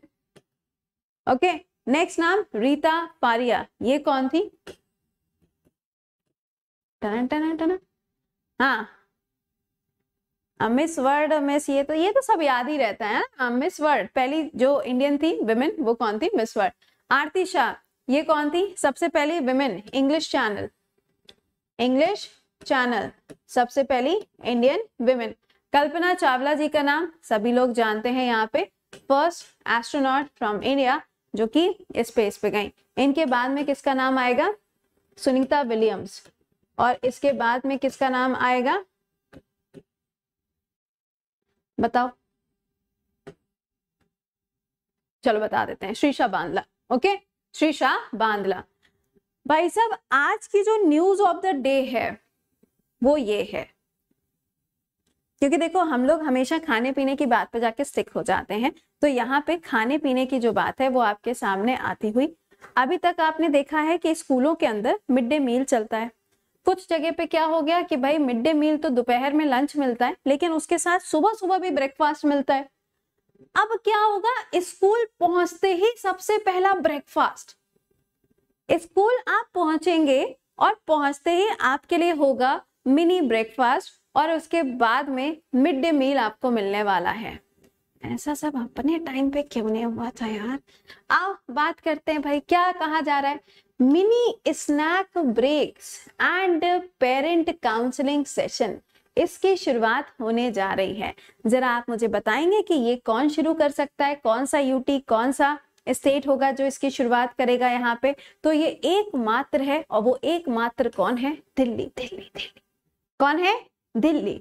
okay next नाम रीता पारिया ये कौन थी टना टना टना हाँ मिस वर्ल्ड मिस ये तो ये तो सब याद ही रहता है ना मिस वर्ल्ड पहली जो इंडियन थी विमेन वो कौन थी मिस वर्ल्ड आरती शाह ये कौन थी सबसे पहली women English channel English channel सबसे पहली इंडियन विमेन कल्पना चावला जी का नाम सभी लोग जानते हैं यहाँ पे फर्स्ट एस्ट्रोनॉट फ्रॉम इंडिया जो कि स्पेस पे गई इनके बाद में किसका नाम आएगा सुनीता विलियम्स और इसके बाद में किसका नाम आएगा बताओ चलो बता देते हैं श्रीशा बांदला ओके श्रीशा बांदला भाई साहब आज की जो न्यूज ऑफ द डे है वो ये है क्योंकि देखो हम लोग हमेशा खाने पीने की बात पे जाके स्टिक हो जाते हैं तो यहाँ पे खाने पीने की जो बात है वो आपके सामने आती हुई अभी तक आपने देखा है कि स्कूलों के अंदर मिड डे मील चलता है कुछ जगह पे क्या हो गया कि भाई मिड डे मील तो दोपहर में लंच मिलता है लेकिन उसके साथ सुबह सुबह भी ब्रेकफास्ट मिलता है अब क्या होगा स्कूल पहुंचते ही सबसे पहला ब्रेकफास्ट स्कूल आप पहुंचेंगे और पहुंचते ही आपके लिए होगा मिनी ब्रेकफास्ट और उसके बाद में मिड डे मील आपको मिलने वाला है ऐसा सब अपने टाइम पे क्यों नहीं हुआ था यार आप बात करते हैं भाई क्या कहा जा रहा है mini snack breaks and parent counselling session इसकी शुरुआत होने जा रही है जरा आप मुझे बताएंगे कि ये कौन शुरू कर सकता है कौन सा यूटी कौन सा स्टेट होगा जो इसकी शुरुआत करेगा यहाँ पे तो ये एकमात्र है और वो एकमात्र कौन है दिल्ली दिल्ली दिल्ली कौन है दिल्ली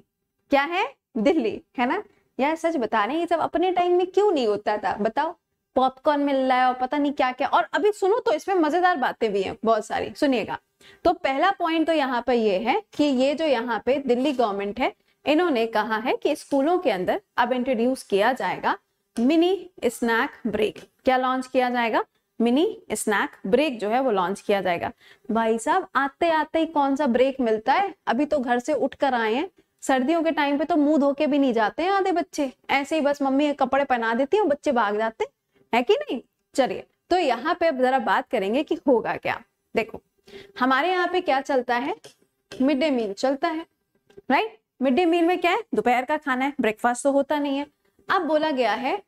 क्या है दिल्ली है ना यार सच बता रहे हैं ये सब अपने टाइम में क्यों नहीं होता था बताओ पॉपकॉर्न मिल रहा है और पता नहीं क्या क्या और अभी सुनो तो इसमें मजेदार बातें भी हैं बहुत सारी सुनिएगा तो पहला पॉइंट तो यहाँ पर ये है कि ये जो यहाँ पे दिल्ली गवर्नमेंट है इन्होंने कहा है कि स्कूलों के अंदर अब इंट्रोड्यूस किया जाएगा मिनी स्नैक ब्रेक क्या लॉन्च किया जाएगा मिनी स्नैक ब्रेक जो है वो लॉन्च किया जाएगा भाई साहब आते आते ही कौन सा ब्रेक मिलता है अभी तो घर से उठ कर आए हैं सर्दियों के टाइम पे तो मुंह धोके भी नहीं जाते हैं आधे बच्चे ऐसे ही बस मम्मी कपड़े पहना देती है बच्चे भाग जाते हैं है कि नहीं चलिए तो यहाँ पे अब जरा बात करेंगे कि होगा क्या देखो हमारे यहाँ पे क्या चलता है मिड डे मील चलता है राइट मिड डे मील में क्या है दोपहर का खाना है ब्रेकफास्ट तो होता नहीं है अब बोला गया है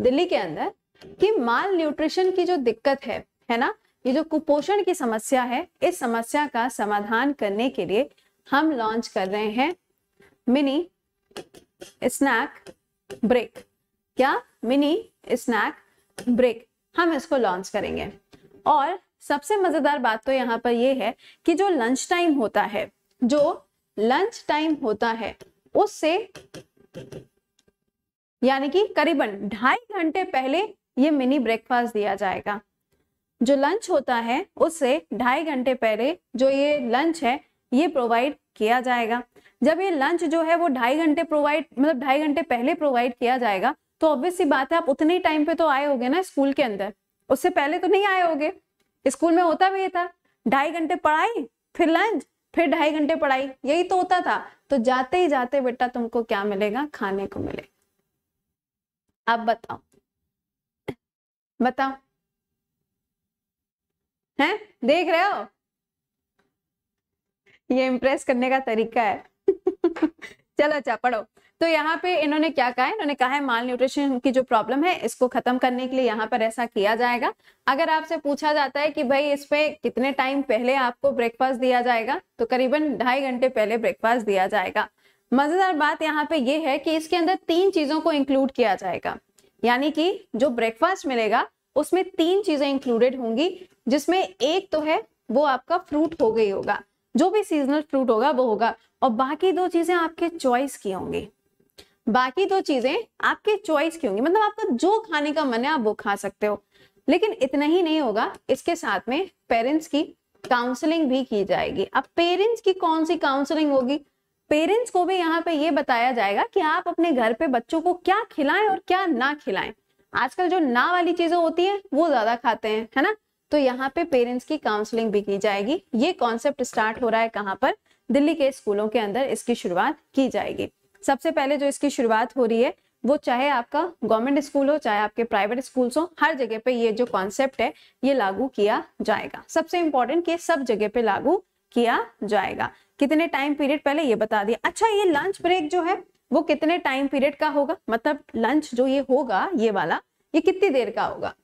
दिल्ली के अंदर कि माल न्यूट्रिशन की जो दिक्कत है है ना ये जो कुपोषण की समस्या है इस समस्या का समाधान करने के लिए हम लॉन्च कर रहे हैं मिनी स्नैक ब्रेक क्या मिनी स्नैक ब्रेक हम इसको लॉन्च करेंगे और सबसे मजेदार बात तो यहाँ पर यह है कि जो लंच टाइम होता है जो लंच टाइम होता है उससे यानी कि करीबन ढाई घंटे पहले ये मिनी ब्रेकफास्ट दिया जाएगा जो लंच होता है उससे ढाई घंटे पहले जो ये लंच है ये प्रोवाइड किया जाएगा जब ये लंच जो है वो ढाई घंटे प्रोवाइड मतलब ढाई घंटे पहले प्रोवाइड किया जाएगा तो ऑब्वियस बात है आप उतने टाइम पे तो आए होगे ना स्कूल के अंदर उससे पहले तो नहीं आए होगे स्कूल में होता भी ये था ढाई घंटे पढ़ाई फिर लंच फिर ढाई घंटे पढ़ाई यही तो होता था तो जाते ही जाते बेटा तुमको क्या मिलेगा खाने को मिलेगा आप बताओ बताओ हैं देख रहे हो ये इम्प्रेस करने का तरीका है चलो अच्छा पढ़ो तो यहाँ पे इन्होंने क्या कहा इन्होंने कहा है माल न्यूट्रिशन की जो प्रॉब्लम है इसको खत्म करने के लिए यहाँ पर ऐसा किया जाएगा अगर आपसे पूछा जाता है कि भाई इस पे कितने टाइम पहले आपको ब्रेकफास्ट दिया जाएगा तो करीबन ढाई घंटे पहले ब्रेकफास्ट दिया जाएगा मजेदार बात यहाँ पे ये है कि इसके अंदर तीन चीजों को इंक्लूड किया जाएगा यानी कि जो ब्रेकफास्ट मिलेगा उसमें तीन चीजें इंक्लूडेड होंगी जिसमें एक तो है वो आपका फ्रूट हो गई होगा जो भी सीजनल फ्रूट होगा वो होगा और बाकी दो चीजें आपके चॉइस की होंगी बाकी दो चीजें आपके चॉइस की होंगी मतलब आपका जो खाने का मन है आप वो खा सकते हो लेकिन इतना ही नहीं होगा इसके साथ में पेरेंट्स की काउंसलिंग भी की जाएगी अब पेरेंट्स की कौन सी काउंसलिंग होगी पेरेंट्स को भी यहाँ पे ये बताया जाएगा कि आप अपने घर पे बच्चों को क्या खिलाएं और क्या ना खिलाएं आजकल जो ना वाली चीजें होती है वो ज्यादा खाते हैं है ना तो यहाँ पे पेरेंट्स की काउंसलिंग भी की जाएगी ये कॉन्सेप्ट स्टार्ट हो रहा है कहाँ पर दिल्ली के स्कूलों के अंदर इसकी शुरुआत की जाएगी सबसे पहले जो इसकी शुरुआत हो रही है वो चाहे आपका गवर्नमेंट स्कूल हो चाहे आपके प्राइवेट स्कूल हो हर जगह पे ये जो कॉन्सेप्ट है ये लागू किया जाएगा सबसे इंपॉर्टेंट कि सब जगह पे लागू किया जाएगा कितने टाइम पीरियड पहले ये बता दिया अच्छा ये लंच ब्रेक जो है वो कितने टाइम पीरियड का होगा मतलब लंच जो ये होगा ये वाला ये कितनी देर का होगा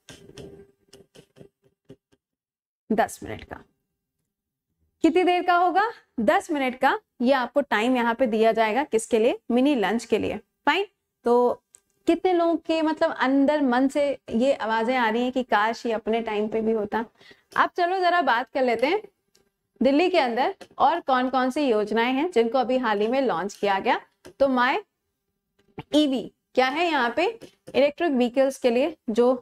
दस मिनट का कितनी देर का होगा दस मिनट का ये आपको टाइम यहाँ पे दिया जाएगा किसके लिए मिनी लंच के लिए फाइन तो कितने लोगों के मतलब अंदर मन से ये आवाजें आ रही हैं कि काश ये अपने टाइम पे भी होता आप चलो जरा बात कर लेते हैं दिल्ली के अंदर और कौन कौन सी योजनाएं हैं जिनको अभी हाल ही में लॉन्च किया गया तो माय ईवी e क्या है यहाँ पे इलेक्ट्रिक व्हीकल्स के लिए जो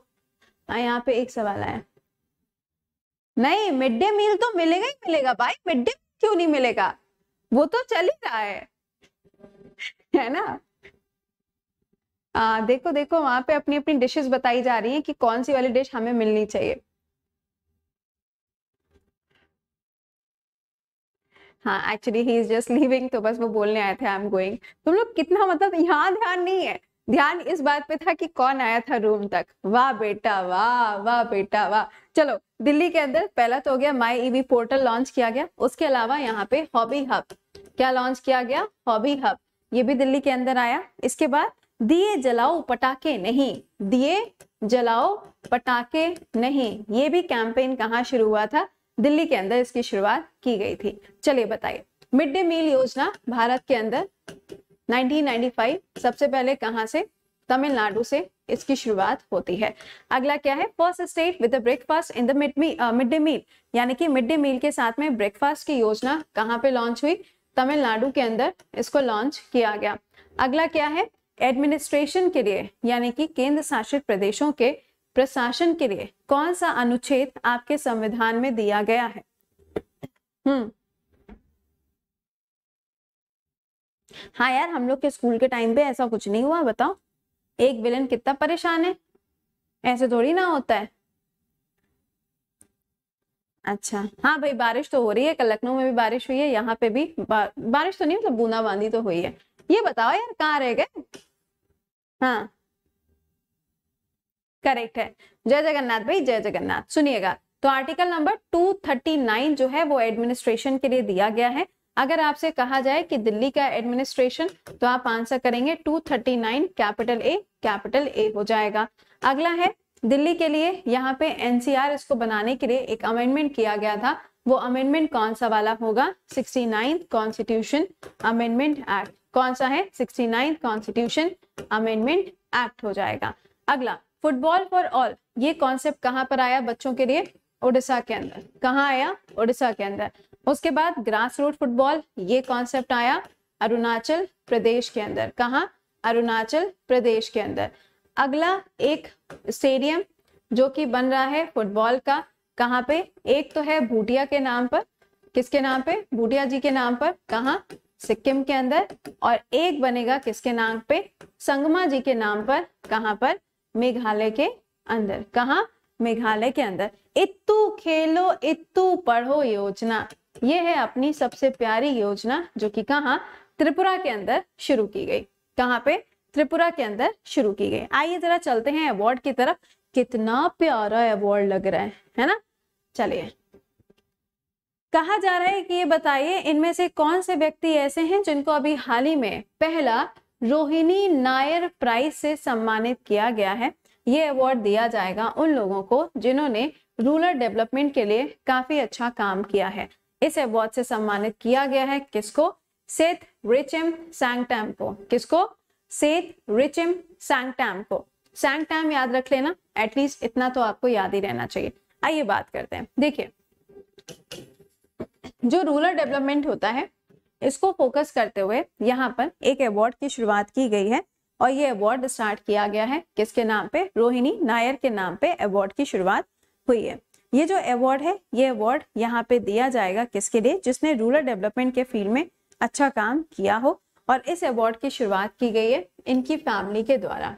हाँ, यहाँ पे एक सवाल आया नहीं मिड डे मील तो मिलेगा ही मिलेगा भाई मिड डे क्यों नहीं मिलेगा वो तो चल ही रहा है है ना आ, हाँ, देखो देखो वहां पे अपनी अपनी डिशेस बताई जा रही हैं कि कौन सी वाली डिश हमें मिलनी चाहिए हाँ actually he is just leaving तो बस वो बोलने आए थे आई एम गोइंग तुम लोग कितना मतलब यहाँ ध्यान नहीं है ध्यान इस बात पे था कि कौन आया था रूम तक वाह बेटा वाह वाह बेटा वाह चलो दिल्ली के अंदर पहला तो हो गया माई ईवी पोर्टल लॉन्च किया गया उसके अलावा यहाँ पे हॉबी हब क्या लॉन्च किया गया हॉबी हब ये भी दिल्ली के अंदर आया इसके बाद दिए जलाओ पटाखे नहीं दिए जलाओ पटाखे नहीं ये भी कैंपेन कहाँ शुरू हुआ था दिल्ली के अंदर इसकी शुरुआत की गई थी चलिए बताइए मिड डे मील योजना भारत के अंदर 1995 सबसे पहले कहाँ से तमिलनाडु से इसकी शुरुआत होती है अगला क्या है first state with breakfast in the mid mid day meal यानी कि मिड डे मील के साथ में ब्रेकफास्ट की योजना कहाँ पे लॉन्च हुई तमिलनाडु के अंदर इसको लॉन्च किया गया अगला क्या है एडमिनिस्ट्रेशन के लिए यानी कि केंद्र शासित प्रदेशों के प्रशासन के लिए कौन सा अनुच्छेद आपके संविधान में दिया गया है हम्म हाँ यार हम लोग के स्कूल के टाइम पे ऐसा कुछ नहीं हुआ बताओ एक विलन कितना परेशान है ऐसे थोड़ी ना होता है अच्छा हाँ भाई बारिश तो हो रही है कल लखनऊ में भी बारिश हुई है यहाँ पे भी बा, बारिश तो नहीं मतलब बूंदाबांदी तो हुई है ये बताओ यार कहाँ रह गए हाँ करेक्ट है जय जगन्नाथ भाई जय जगन्नाथ सुनिएगा तो आर्टिकल नंबर 239 जो है वो एडमिनिस्ट्रेशन के लिए दिया गया है अगर आपसे कहा जाए कि दिल्ली का एडमिनिस्ट्रेशन तो आप आंसर करेंगे 239 कैपिटल ए कैपिटल ए हो जाएगा अगला है दिल्ली के लिए यहाँ पे एनसीआर इसको बनाने के लिए एक अमेंडमेंट किया गया था वो अमेंडमेंट कौन सा वाला होगा sixty ninth constitution amendment act कौन सा है sixty ninth constitution amendment act हो जाएगा अगला फुटबॉल फॉर ऑल ये कॉन्सेप्ट कहाँ पर आया बच्चों के लिए ओडिशा के अंदर कहाँ आया ओडिशा के अंदर उसके बाद ग्रास रूट फुटबॉल ये कॉन्सेप्ट आया अरुणाचल प्रदेश के अंदर कहाँ अरुणाचल प्रदेश के अंदर अगला एक स्टेडियम जो कि बन रहा है फुटबॉल का कहाँ पे एक तो है भूटिया के नाम पर किसके नाम पे भूटिया जी के नाम पर कहा सिक्किम के अंदर और एक बनेगा किसके नाम पे संगमा जी के नाम पर कहाँ पर मेघालय के अंदर कहा मेघालय के अंदर इतू खेलो इतू पढ़ो योजना ये है अपनी सबसे प्यारी योजना जो कि कहा त्रिपुरा के अंदर शुरू की गई कहाँ पे त्रिपुरा के अंदर शुरू की गई आइए जरा चलते हैं अवार्ड की तरफ कितना प्यारा अवार्ड लग रहा है है ना चलिए कहा जा रहा है कि ये बताइए इनमें से कौन से व्यक्ति ऐसे हैं जिनको अभी हाल ही में पहला रोहिणी नायर प्राइज से सम्मानित किया गया है ये अवार्ड दिया जाएगा उन लोगों को जिन्होंने रूरल डेवलपमेंट के लिए काफी अच्छा काम किया है इस अवार्ड से सम्मानित किया गया है किसको सेथ रिचिम टैम्पो किसको सेथ रिचिम सैंग टैम याद रख लेना एटलीस्ट इतना तो आपको याद ही रहना चाहिए आइए बात करते हैं देखिए जो रूरल डेवलपमेंट होता है इसको फोकस करते हुए यहाँ पर एक अवार्ड की शुरुआत की गई है और ये अवार्ड स्टार्ट किया गया है किसके नाम पे रोहिणी नायर के नाम पे अवार्ड की शुरुआत हुई है ये जो अवार्ड है ये अवार्ड यहाँ पे दिया जाएगा किसके लिए जिसने रूरल डेवलपमेंट के फील्ड में अच्छा काम किया हो और इस अवार्ड की शुरुआत की गई है इनकी फैमिली के द्वारा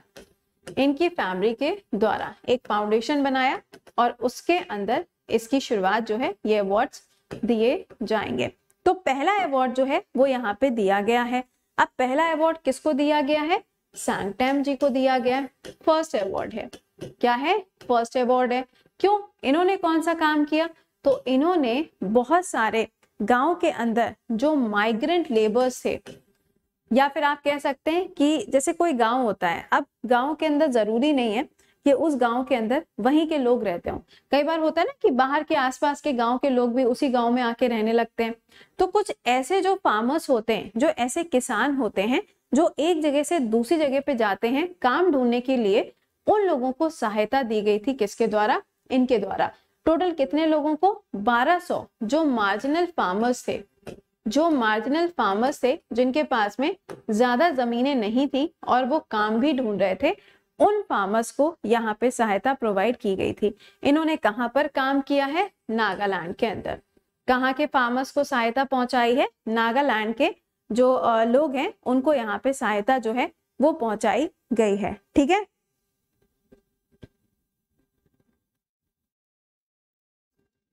इनकी फैमिली के द्वारा एक फाउंडेशन बनाया और उसके अंदर इसकी शुरुआत जो है ये अवार्ड्स दिए जाएंगे तो पहला अवार्ड जो है वो यहाँ पे दिया गया है अब पहला अवार्ड किसको दिया गया है सैंगटैम जी को दिया गया है फर्स्ट अवार्ड है क्या है फर्स्ट अवार्ड है क्यों इन्होंने कौन सा काम किया तो इन्होंने बहुत सारे गांव के अंदर जो माइग्रेंट लेबर्स थे या फिर आप कह सकते हैं कि जैसे कोई गांव होता है अब गांव के अंदर जरूरी नहीं है कि उस गांव के अंदर वहीं के लोग रहते हों कई बार होता है ना कि बाहर के आसपास के गांव के लोग भी उसी गांव में आके रहने लगते हैं तो कुछ ऐसे जो फार्मर्स होते हैं जो ऐसे किसान होते हैं जो एक जगह से दूसरी जगह पे जाते हैं काम ढूंढने के लिए उन लोगों को सहायता दी गई थी किसके द्वारा इनके द्वारा टोटल कितने लोगों को 1200 जो मार्जिनल फार्मर्स थे जो मार्जिनल फार्मर्स थे जिनके पास में ज्यादा जमीनें नहीं थी और वो काम भी ढूंढ रहे थे उन फार्मर्स को यहाँ पे सहायता प्रोवाइड की गई थी इन्होंने कहाँ पर काम किया है नागालैंड के अंदर कहाँ के फार्मर्स को सहायता पहुंचाई है नागालैंड के जो लोग हैं उनको यहाँ पे सहायता जो है वो पहुंचाई गई है ठीक है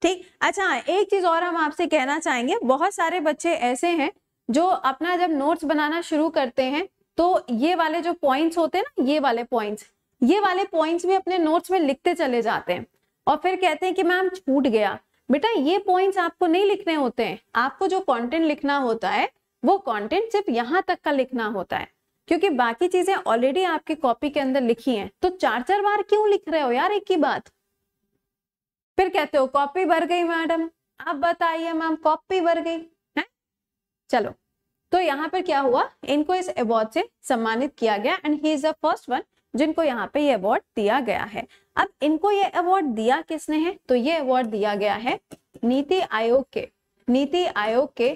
ठीक अच्छा एक चीज और हम आपसे कहना चाहेंगे बहुत सारे बच्चे ऐसे हैं जो अपना जब नोट्स बनाना शुरू करते हैं तो ये वाले जो पॉइंट्स होते हैं ना ये वाले पॉइंट्स ये वाले पॉइंट्स भी अपने नोट्स में लिखते चले जाते हैं और फिर कहते हैं कि मैम छूट गया बेटा ये पॉइंट्स आपको नहीं लिखने होते हैं आपको जो कंटेंट लिखना होता है वो कंटेंट सिर्फ यहाँ तक का लिखना होता है क्योंकि बाकी चीजें ऑलरेडी आपकी कॉपी के अंदर लिखी हैं तो चार चार बार क्यों लिख रहे हो यार एक ही बात फिर कहते हो कॉपी भर गई मैडम आप बताइए मैम कॉपी भर गई है चलो तो यहाँ पर क्या हुआ इनको इस अवार्ड से सम्मानित किया गया and he is a first one जिनको यहाँ पे ये अवार्ड दिया गया है अब इनको ये अवार्ड दिया किसने है तो ये अवार्ड दिया गया है नीति आयोग के नीति आयोग के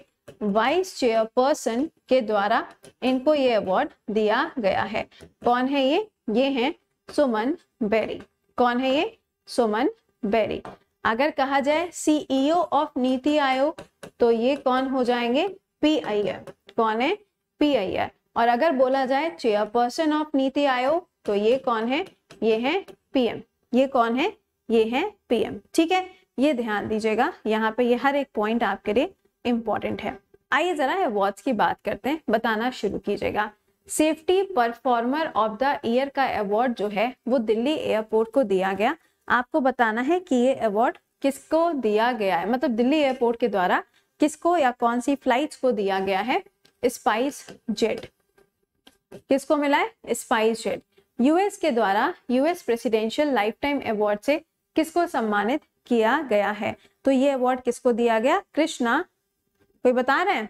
वाइस चेयरपर्सन के द्वारा इनको ये अवार्ड दिया गया है कौन है ये ये हैं सुमन बेरी कौन है ये सुमन बेरी अगर कहा जाए सीईओ ऑफ e नीति आयोग तो ये कौन हो जाएंगे पीआईआर कौन है पीआईआर और अगर बोला जाए चेयरपर्सन ऑफ नीति आयोग तो ये कौन है ये है पीएम ये कौन है ये है पीएम ठीक है ये ध्यान दीजिएगा यहाँ पे ये हर एक पॉइंट आपके लिए इंपॉर्टेंट है आइए जरा अवॉर्ड की बात करते हैं बताना शुरू कीजिएगा safety performer of the year का अवार्ड जो है वो दिल्ली एयरपोर्ट को दिया गया आपको बताना है कि ये अवार्ड किसको दिया गया है मतलब दिल्ली एयरपोर्ट के द्वारा किसको या कौन सी फ्लाइट्स को दिया गया है स्पाइस जेट किसको मिला है स्पाइस जेट यूएस के द्वारा US presidential life time award से किसको सम्मानित किया गया है तो ये अवार्ड किसको दिया गया कृष्णा कोई बता रहे हैं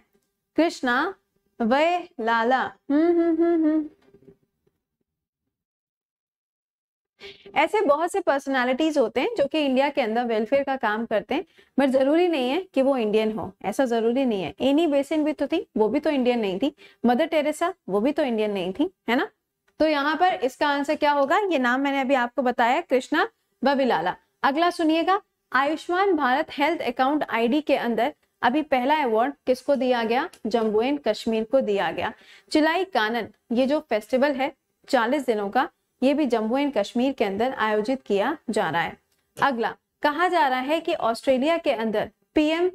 कृष्णा वे लाला हम्म हम्म हम्म हम्म ऐसे बहुत से पर्सनालिटीज होते हैं जो कि इंडिया के अंदर वेलफेयर का काम करते हैं बट जरूरी नहीं है कि वो इंडियन हो ऐसा जरूरी नहीं है एनी बेसिन भी तो थी वो भी तो इंडियन नहीं थी मदर टेरेसा वो भी तो इंडियन नहीं थी है ना तो यहाँ पर इसका आंसर क्या होगा ये नाम मैंने अभी आपको बताया कृष्णा बबिलाला अगला सुनिएगा Ayushman Bharat health account ID के अंदर अभी पहला अवार्ड किसको दिया गया जम्मू एंड कश्मीर को दिया गया चिलाई कानन ये जो फेस्टिवल है चालीस दिनों का ये भी जम्मू एंड कश्मीर के अंदर आयोजित किया जा रहा है अगला कहा जा रहा है कि ऑस्ट्रेलिया के अंदर पीएम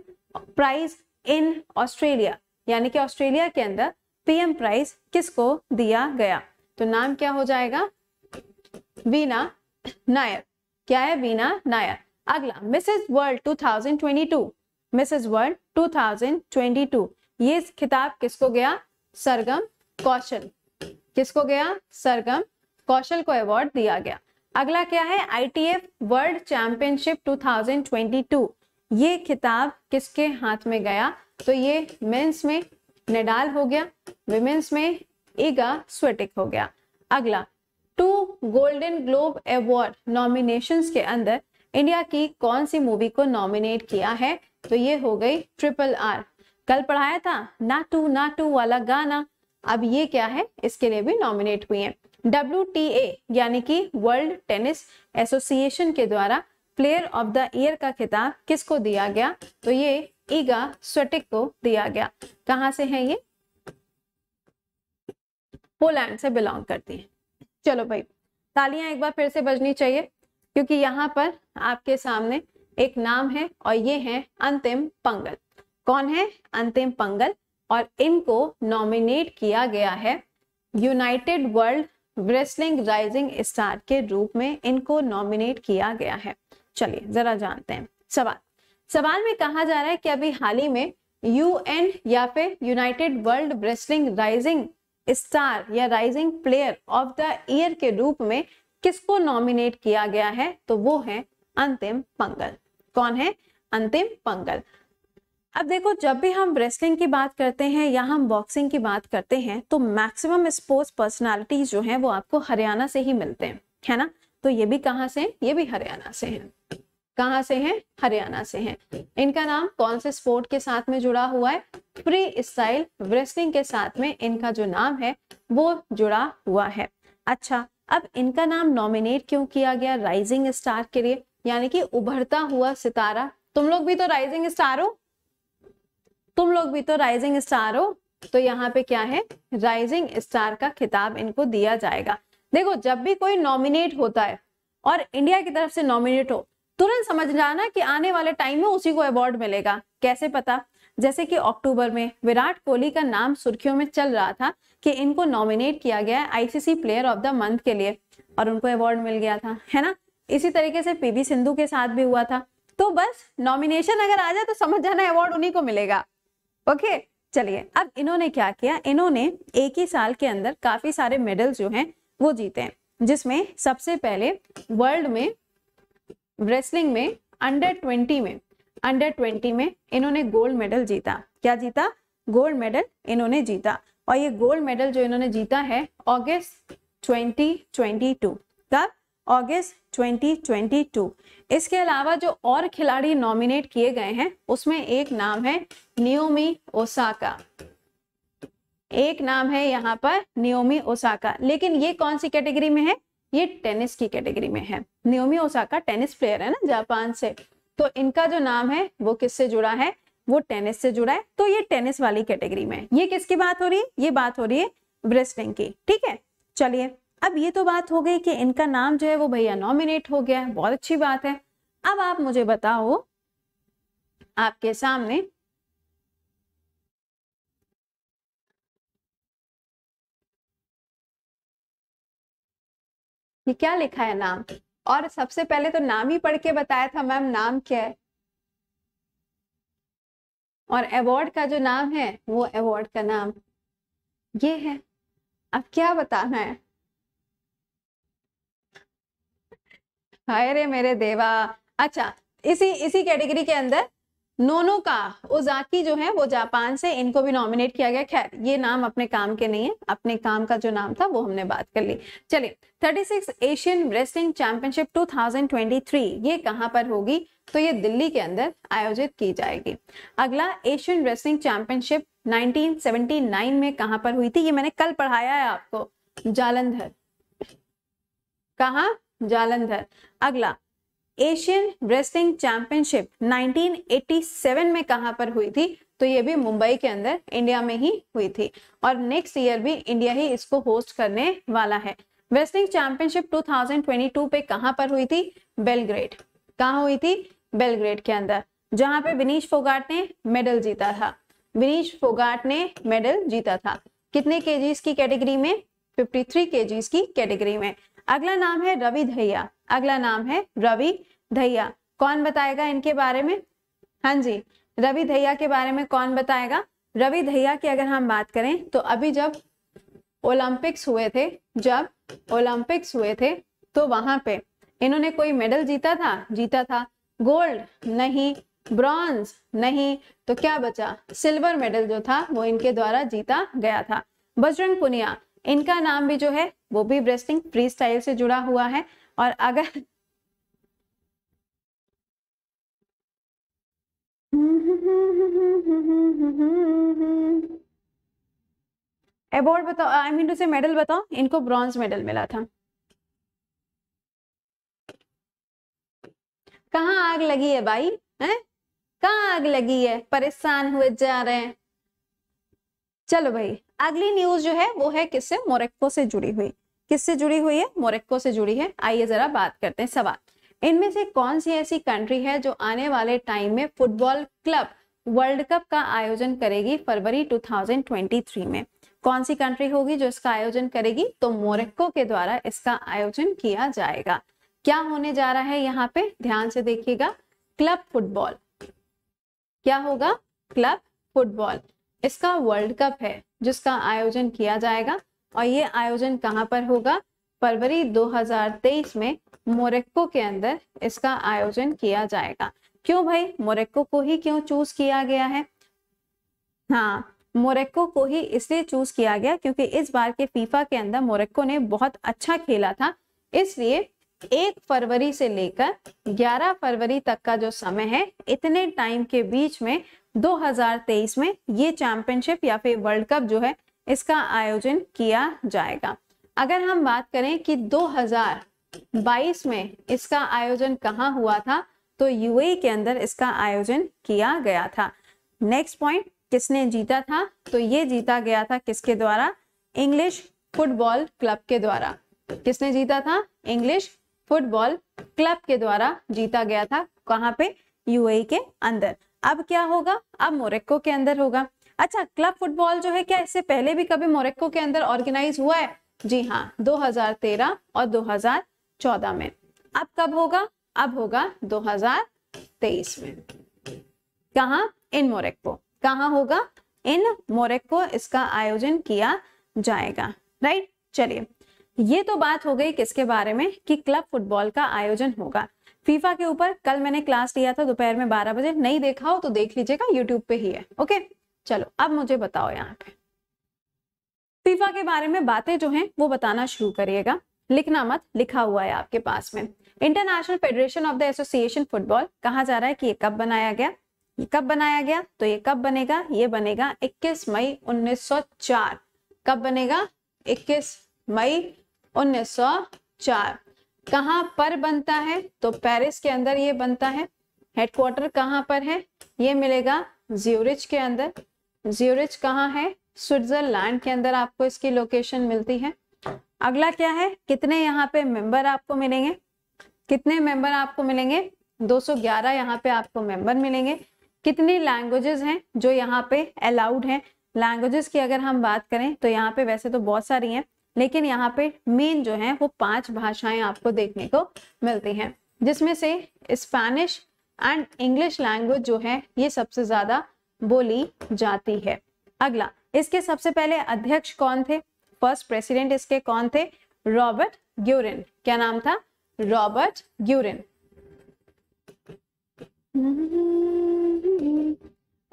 प्राइज इन ऑस्ट्रेलिया यानी कि ऑस्ट्रेलिया के अंदर पीएम प्राइज किसको दिया गया तो नाम क्या हो जाएगा वीना नायर क्या है वीना नायर अगला मिसेज वर्ल्ड 2022 मिसेज वर्ल्ड 2022 ये खिताब किसको गया सरगम कौशल किसको गया सरगम कौशल को अवार्ड दिया गया अगला क्या है आई वर्ल्ड चैंपियनशिप 2022 ये खिताब किसके हाथ में गया तो ये मेंस में नेडाल हो गया विमेंस में ईगा स्वेटिक हो गया अगला two golden globe award nominations के अंदर इंडिया की कौन सी मूवी को नॉमिनेट किया है तो ये हो गई ट्रिपल आर कल पढ़ाया था ना टू ना टू वाला गाना अब ये क्या है इसके लिए भी नॉमिनेट हुई है डब्ल्यू यानी कि वर्ल्ड टेनिस एसोसिएशन के द्वारा प्लेयर ऑफ द ईयर का खिताब किसको दिया गया तो ये ईगा स्वेटिक को दिया गया कहाँ से है ये पोलैंड से बिलोंग करती है चलो भाई तालियां एक बार फिर से बजनी चाहिए क्योंकि यहाँ पर आपके सामने एक नाम है और ये है अंतिम पंगल कौन है अंतिम पंगल और इनको नॉमिनेट किया गया है united world wrestling rising star के रूप में इनको नॉमिनेट किया गया है चलिए जरा जानते हैं सवाल सवाल में कहा जा रहा है कि अभी हाल ही में यूएन या फिर united world wrestling rising star या rising player of the year के रूप में किसको नॉमिनेट किया गया है तो वो है अंतिम पंगल कौन है अंतिम पंगल अब देखो जब भी हम रेसलिंग की बात करते हैं या हम बॉक्सिंग की बात करते हैं तो मैक्सिमम स्पोर्ट्स पर्सनालिटीज जो हैं वो आपको हरियाणा से ही मिलते हैं है ना तो ये भी कहाँ से ये भी हरियाणा से हैं कहाँ से हैं हरियाणा से हैं इनका नाम कौन से स्पोर्ट के साथ में जुड़ा हुआ है फ्री स्टाइल रेसलिंग के साथ में इनका जो नाम है वो जुड़ा हुआ है अच्छा अब इनका नाम नॉमिनेट क्यों किया गया राइजिंग स्टार के लिए यानी कि उभरता हुआ सितारा तुम लोग भी तो राइजिंग स्टार हो तुम लोग भी तो राइजिंग स्टार हो तो यहाँ पे क्या है राइजिंग स्टार का खिताब इनको दिया जाएगा देखो जब भी कोई नॉमिनेट होता है और इंडिया की तरफ से नॉमिनेट हो तुरंत समझ जाना कि आने वाले टाइम में उसी को अवार्ड मिलेगा कैसे पता जैसे कि अक्टूबर में विराट कोहली का नाम सुर्खियों में चल रहा था कि इनको नॉमिनेट किया गया है ICC player of the month के लिए और उनको अवार्ड मिल गया था है ना इसी तरीके से पीवी सिंधु के साथ भी हुआ था तो बस नॉमिनेशन अगर आ जाए तो समझ जाना अवार्ड उन्हीं को मिलेगा ओके चलिए अब इन्होंने क्या किया इन्होंने एक ही साल के अंदर काफी सारे मेडल जो हैं वो जीते हैं जिसमें सबसे पहले वर्ल्ड में रेसलिंग में अंडर ट्वेंटी में अंडर ट्वेंटी में इन्होंने गोल्ड मेडल जीता क्या जीता गोल्ड मेडल इन्होंने जीता और ये गोल्ड मेडल जो इन्होंने जीता है ऑगस्ट ट्वेंटी ट्वेंटी टू कब अगस्त 2022 इसके अलावा जो और खिलाड़ी नॉमिनेट किए गए हैं उसमें एक नाम है नियोमी ओसाका एक नाम है यहाँ पर नियोमी ओसाका लेकिन ये कौन सी कैटेगरी में है ये टेनिस की कैटेगरी में है नियोमी ओसाका टेनिस प्लेयर है ना जापान से तो इनका जो नाम है वो किससे जुड़ा है वो टेनिस से जुड़ा है तो ये टेनिस वाली कैटेगरी में है ये किसकी बात हो रही है ये बात हो रही है ब्रेस्टिंग की ठीक है चलिए अब ये तो बात हो गई कि इनका नाम जो है वो भैया नॉमिनेट हो गया है बहुत अच्छी बात है अब आप मुझे बताओ आपके सामने ये क्या लिखा है नाम और सबसे पहले तो नाम ही पढ़ के बताया था मैम नाम क्या है और अवार्ड का जो नाम है वो अवार्ड का नाम ये है अब क्या बताना है हाय रे मेरे देवा अच्छा इसी इसी कैटेगरी के अंदर नोनो का ओजाकी जो है वो जापान से इनको भी नॉमिनेट किया गया खैर ये नाम अपने काम के नहीं है अपने काम का जो नाम था वो हमने बात कर ली चलिए 36 एशियन रेसलिंग चैंपियनशिप 2023 ये कहाँ पर होगी तो ये दिल्ली के अंदर आयोजित की जाएगी अगला एशियन रेसलिंग चैंपियनशिप 1979 में कहाँ पर हुई थी ये मैंने कल पढ़ाया है आपको जालंधर कहा जालंधर अगला एशियन रेसलिंग चैंपियनशिप 1987 में कहां पर हुई थी तो ये भी मुंबई के अंदर इंडिया में ही हुई थी और नेक्स्ट ईयर भी इंडिया ही इसको होस्ट करने वाला है रेसलिंग चैंपियनशिप 2022 पे कहां पर हुई थी बेलग्रेड कहां हुई थी बेलग्रेड के अंदर जहां पे विनीश फोगाट ने मेडल जीता था विनीश फोगाट ने मेडल जीता था कितने केजीज की कैटेगरी में फिफ्टी थ्री की कैटेगरी में अगला नाम है रवि धैया अगला नाम है रवि धैया कौन बताएगा इनके बारे में हाँ जी रवि धैया के बारे में कौन बताएगा रवि धैया की अगर हम बात करें तो अभी जब ओलंपिक्स हुए थे जब ओलंपिक्स हुए थे तो वहां पे इन्होंने कोई मेडल जीता था जीता था गोल्ड नहीं ब्रॉन्ज नहीं तो क्या बचा सिल्वर मेडल जो था वो इनके द्वारा जीता गया था बजरंग पुनिया इनका नाम भी जो है वो भी ब्रेस्टिंग फ्री स्टाइल से जुड़ा हुआ है और अगर अवॉर्ड बताओ I mean to say medal बताओ इनको ब्रॉन्ज मेडल मिला था कहा आग लगी है भाई है कहा आग लगी है परेशान हुए जा रहे हैं चलो भाई अगली न्यूज जो है वो है किससे मोरक्को से जुड़ी हुई किससे जुड़ी हुई है मोरक्को से जुड़ी है आइए जरा बात करते हैं सवाल इनमें से कौन सी ऐसी कंट्री है जो आने वाले टाइम में फुटबॉल क्लब वर्ल्ड कप का आयोजन करेगी फरवरी 2023 में कौन सी कंट्री होगी जो इसका आयोजन करेगी तो मोरक्को के द्वारा इसका आयोजन किया जाएगा क्या होने जा रहा है यहाँ पे ध्यान से देखिएगा क्लब फुटबॉल क्या होगा क्लब फुटबॉल इसका वर्ल्ड कप है जिसका आयोजन किया जाएगा और ये आयोजन कहाँ पर होगा फरवरी 2023 में मोरक्को के अंदर इसका आयोजन किया जाएगा क्यों भाई मोरक्को को ही क्यों चूज किया गया है हाँ मोरक्को को ही इसलिए चूज किया गया क्योंकि इस बार के फीफा के अंदर मोरक्को ने बहुत अच्छा खेला था इसलिए एक फरवरी से लेकर 11 फरवरी तक का जो समय है इतने टाइम के बीच में 2023 में ये चैंपियनशिप या फिर वर्ल्ड कप जो है इसका आयोजन किया जाएगा अगर हम बात करें कि 2022 में इसका आयोजन कहाँ हुआ था तो यूएई के अंदर इसका आयोजन किया गया था नेक्स्ट पॉइंट किसने जीता था तो ये जीता गया था किसके द्वारा इंग्लिश फुटबॉल क्लब के द्वारा किसने जीता था इंग्लिश फुटबॉल क्लब के द्वारा जीता गया था कहाँ पे यूएई के अंदर अब क्या होगा अब मोरक्को के अंदर होगा अच्छा क्लब फुटबॉल जो है क्या इससे पहले भी कभी मोरक्को के अंदर ऑर्गेनाइज हुआ है जी हाँ 2013 और 2014 में अब कब होगा अब होगा 2023 में कहा इन मोरक्को कहा होगा इन मोरक्को इसका आयोजन किया जाएगा राइट चलिए ये तो बात हो गई किसके बारे में कि क्लब फुटबॉल का आयोजन होगा फीफा के ऊपर कल मैंने क्लास लिया था दोपहर में बारह बजे नहीं देखा हो तो देख लीजिएगा यूट्यूब पे ही है ओके चलो अब मुझे बताओ यहाँ पे फीफा के बारे में बातें जो हैं वो बताना शुरू करिएगा लिखना मत लिखा हुआ है आपके पास में international federation of the association football कहा जा रहा है कि ये कब बनाया गया ये कब बनाया गया तो ये कब बनेगा ये बनेगा 21 मई 1904 कब बनेगा 21 मई 1904 कहां पर बनता है तो पेरिस के अंदर ये बनता है हेडक्वार्टर कहां पर है ये मिलेगा ज्यूरिच के अंदर ज्यूरिच कहाँ है स्विट्जरलैंड के अंदर आपको इसकी लोकेशन मिलती है अगला क्या है कितने यहाँ पे मेंबर आपको मिलेंगे कितने मेंबर आपको मिलेंगे 211 यहाँ पे आपको मेंबर मिलेंगे कितनी लैंग्वेजेस हैं जो यहाँ पे अलाउड हैं लैंग्वेजेस की अगर हम बात करें तो यहाँ पे वैसे तो बहुत सारी हैं लेकिन यहाँ पे मेन जो है वो पांच भाषाएं आपको देखने को मिलती हैं जिसमें से स्पेनिश एंड इंग्लिश लैंग्वेज जो है ये सबसे ज्यादा बोली जाती है अगला इसके सबसे पहले अध्यक्ष कौन थे फर्स्ट प्रेसिडेंट इसके कौन थे रॉबर्ट ग्यूरिन क्या नाम था रॉबर्ट ग्यूरिन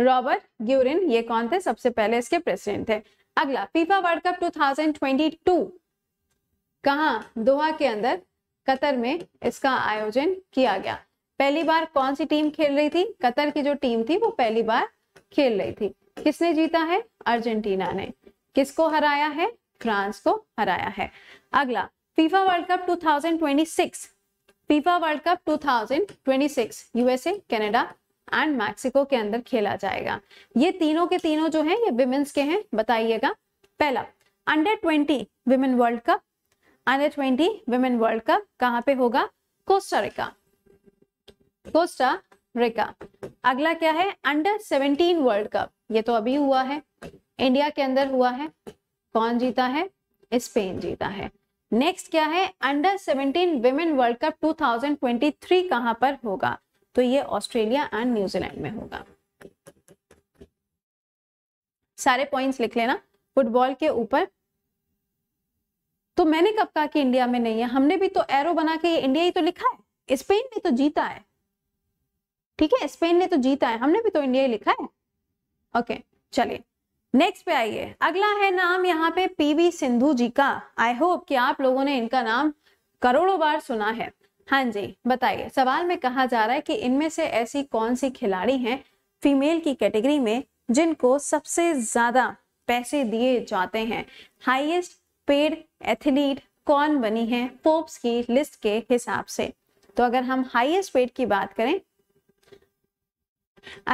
रॉबर्ट ग्यूरिन ये कौन थे सबसे पहले इसके प्रेसिडेंट थे अगला फीफा वर्ल्ड कप 2022 कहा दोहा के अंदर कतर में इसका आयोजन किया गया पहली बार कौन सी टीम खेल रही थी कतर की जो टीम थी वो पहली बार खेल रही थी किसने जीता है अर्जेंटीना ने किसको हराया है फ्रांस को हराया है अगला FIFA world cup 2026 FIFA world cup 2026 USA Canada and Mexico के अंदर खेला जाएगा ये तीनों के तीनों जो है ये विमेन्स के हैं बताइएगा पहला under twenty women world cup under twenty women world cup कहाँ पे होगा कोस्टा रिका कोस्टा रिका अगला क्या है अंडर सेवनटीन वर्ल्ड कप ये तो अभी हुआ है इंडिया के अंदर हुआ है कौन जीता है स्पेन जीता है नेक्स्ट क्या है under seventeen women world cup 2023 कहां पर होगा तो ये ऑस्ट्रेलिया एंड न्यूजीलैंड में होगा सारे पॉइंट्स लिख लेना फुटबॉल के ऊपर तो मैंने कब कहा कि इंडिया में नहीं है हमने भी तो एरो बना के इंडिया ही तो लिखा है स्पेन ने तो जीता है ठीक है स्पेन ने तो जीता है हमने भी तो इंडिया ही लिखा है ओके चलिए नेक्स्ट पे आइए अगला है नाम यहाँ पे पीवी सिंधु जी का आई होप कि आप लोगों ने इनका नाम करोड़ों बार सुना है हाँ जी बताइए सवाल में कहा जा रहा है कि इनमें से ऐसी कौन सी खिलाड़ी हैं फीमेल की कैटेगरी में जिनको सबसे ज्यादा पैसे दिए जाते हैं हाईएस्ट पेड एथलीट कौन बनी है पोप्स की लिस्ट के हिसाब से तो अगर हम हाईएस्ट पेड की बात करें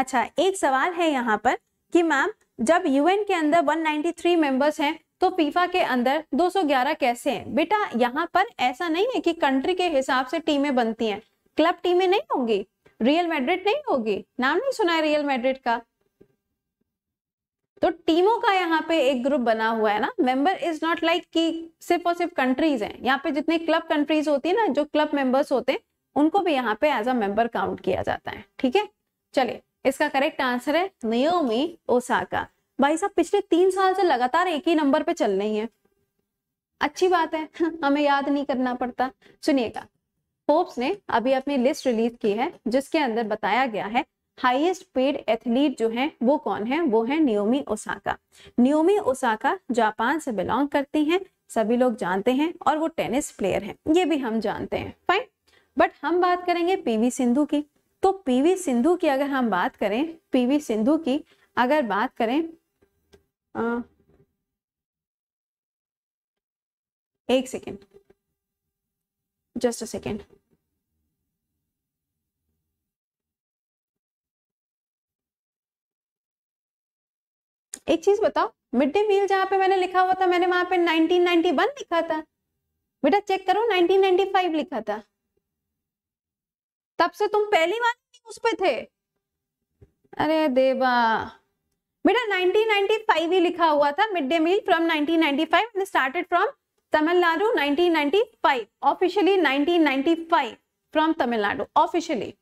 अच्छा एक सवाल है यहाँ पर कि मैम जब यूएन के अंदर 193 मेंबर्स हैं तो फीफा के अंदर 211 कैसे हैं बेटा यहाँ पर ऐसा नहीं है कि कंट्री के हिसाब से टीमें बनती हैं क्लब टीमें नहीं होंगी रियल मैड्रिड नहीं होगी नाम नहीं सुना है रियल मैड्रिड का तो टीमों का यहाँ पे एक ग्रुप बना हुआ है ना मेंबर इज नॉट लाइक कि सिर्फ और सिर्फ कंट्रीज हैं यहाँ पे जितने क्लब कंट्रीज होती है ना जो क्लब मेंबर्स होते हैं उनको भी यहाँ पे एज अ मेंबर काउंट किया जाता है ठीक है चलिए इसका करेक्ट आंसर है नियोमी ओसाका भाई साहब पिछले तीन साल से लगातार एक ही नंबर पे चल रही है अच्छी बात है हमें याद नहीं करना पड़ता सुनिएगा फोर्ब्स ने अभी अपनी लिस्ट रिलीज की है जिसके अंदर बताया गया है हाईएस्ट पेड एथलीट जो है वो कौन है वो है Naomi Osaka Naomi Osaka Japan से बिलोंग करती हैं सभी लोग जानते हैं और वो टेनिस प्लेयर हैं ये भी हम जानते हैं फाइन बट हम बात करेंगे पीवी सिंधु की तो पीवी सिंधु की अगर हम बात करें पीवी सिंधु की अगर बात करें हाँ। एक सेकेंड जस्ट अ सेकेंड एक चीज बताओ मिड डे मील जहां पे मैंने लिखा हुआ था मैंने वहां पे 1991 लिखा था बेटा चेक करो 1995 लिखा था तब से तुम पहली बार उस पे थे अरे देवा बेटा 1995 ही लिखा हुआ था mid day meal from 1995 and started from Tamil Nadu 1995 officially 1995 from Tamil Nadu officially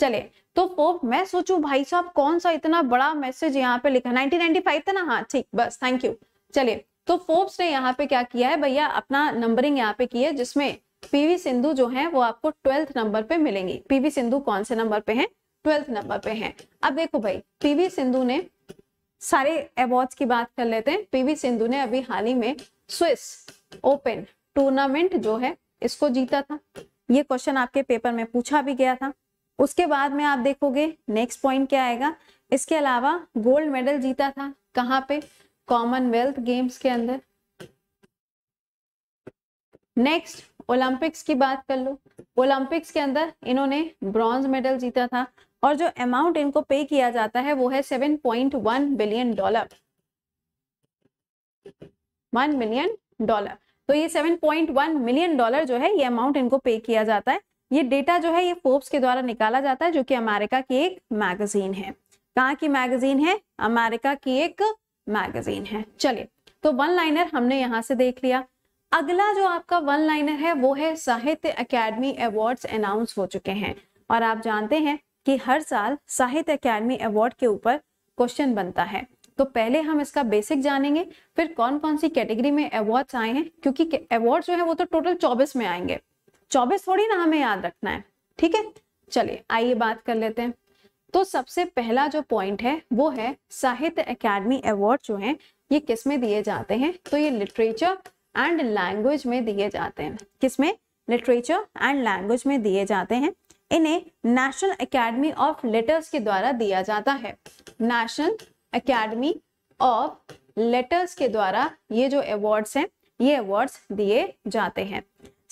चले तो पोप मैं सोचूं भाई साहब कौन सा इतना बड़ा मैसेज यहाँ पे लिखा 1995 था ना हाँ ठीक बस थैंक यू चले तो फोर्ब्स ने यहाँ पे क्या किया है भैया अपना नंबरिंग यहाँ पे की है जिसमें पीवी सिंधु जो है वो आपको ट्वेल्थ नंबर पे मिलेंगी पीवी सिंधु कौन से नंबर पे है ट्वेल्थ नंबर पे है अब देखो भाई पीवी सिंधु ने सारे अवार्ड्स की बात कर लेते हैं पीवी सिंधु ने अभी हाल ही में स्विस ओपन टूर्नामेंट जो है इसको जीता था ये क्वेश्चन आपके पेपर में पूछा भी गया था उसके बाद में आप देखोगे नेक्स्ट पॉइंट क्या आएगा इसके अलावा गोल्ड मेडल जीता था कहाँ पे कॉमनवेल्थ गेम्स के अंदर नेक्स्ट ओलंपिक्स की बात कर लो ओलंपिक्स के अंदर इन्होंने ब्रॉन्ज मेडल जीता था और जो अमाउंट इनको पे किया जाता है वो है seven point one billion dollar one million dollar तो ये seven point one million dollar जो है ये अमाउंट इनको पे किया जाता है ये डेटा जो है ये फोर्ब्स के द्वारा निकाला जाता है जो कि अमेरिका की एक मैगजीन है कहाँ की मैगजीन है अमेरिका की एक मैगजीन है चलिए तो वन लाइनर हमने यहां से देख लिया अगला जो आपका वन लाइनर है वो है साहित्य अकेडमी अवार्ड्स अनाउंस हो चुके हैं और आप जानते हैं कि हर साल साहित्य अकेडमी अवार्ड के ऊपर क्वेश्चन बनता है तो पहले हम इसका बेसिक जानेंगे फिर कौन कौन सी कैटेगरी में अवार्ड्स आए हैं क्योंकि अवार्ड जो है वो तो टोटल चौबीस में आएंगे चौबीस थोड़ी ना हमें याद रखना है ठीक है चलिए आइए बात कर लेते हैं तो सबसे पहला जो पॉइंट है वो है साहित्य अकेडमी अवार्ड जो है ये किस में दिए जाते हैं तो ये लिटरेचर एंड लैंग्वेज में दिए जाते हैं किसमें लिटरेचर एंड लैंग्वेज में दिए जाते हैं इन्हें नेशनल एकेडमी ऑफ लेटर्स के द्वारा दिया जाता है नेशनल एकेडमी ऑफ लेटर्स के द्वारा ये जो अवार्ड्स हैं ये अवार्ड्स दिए जाते हैं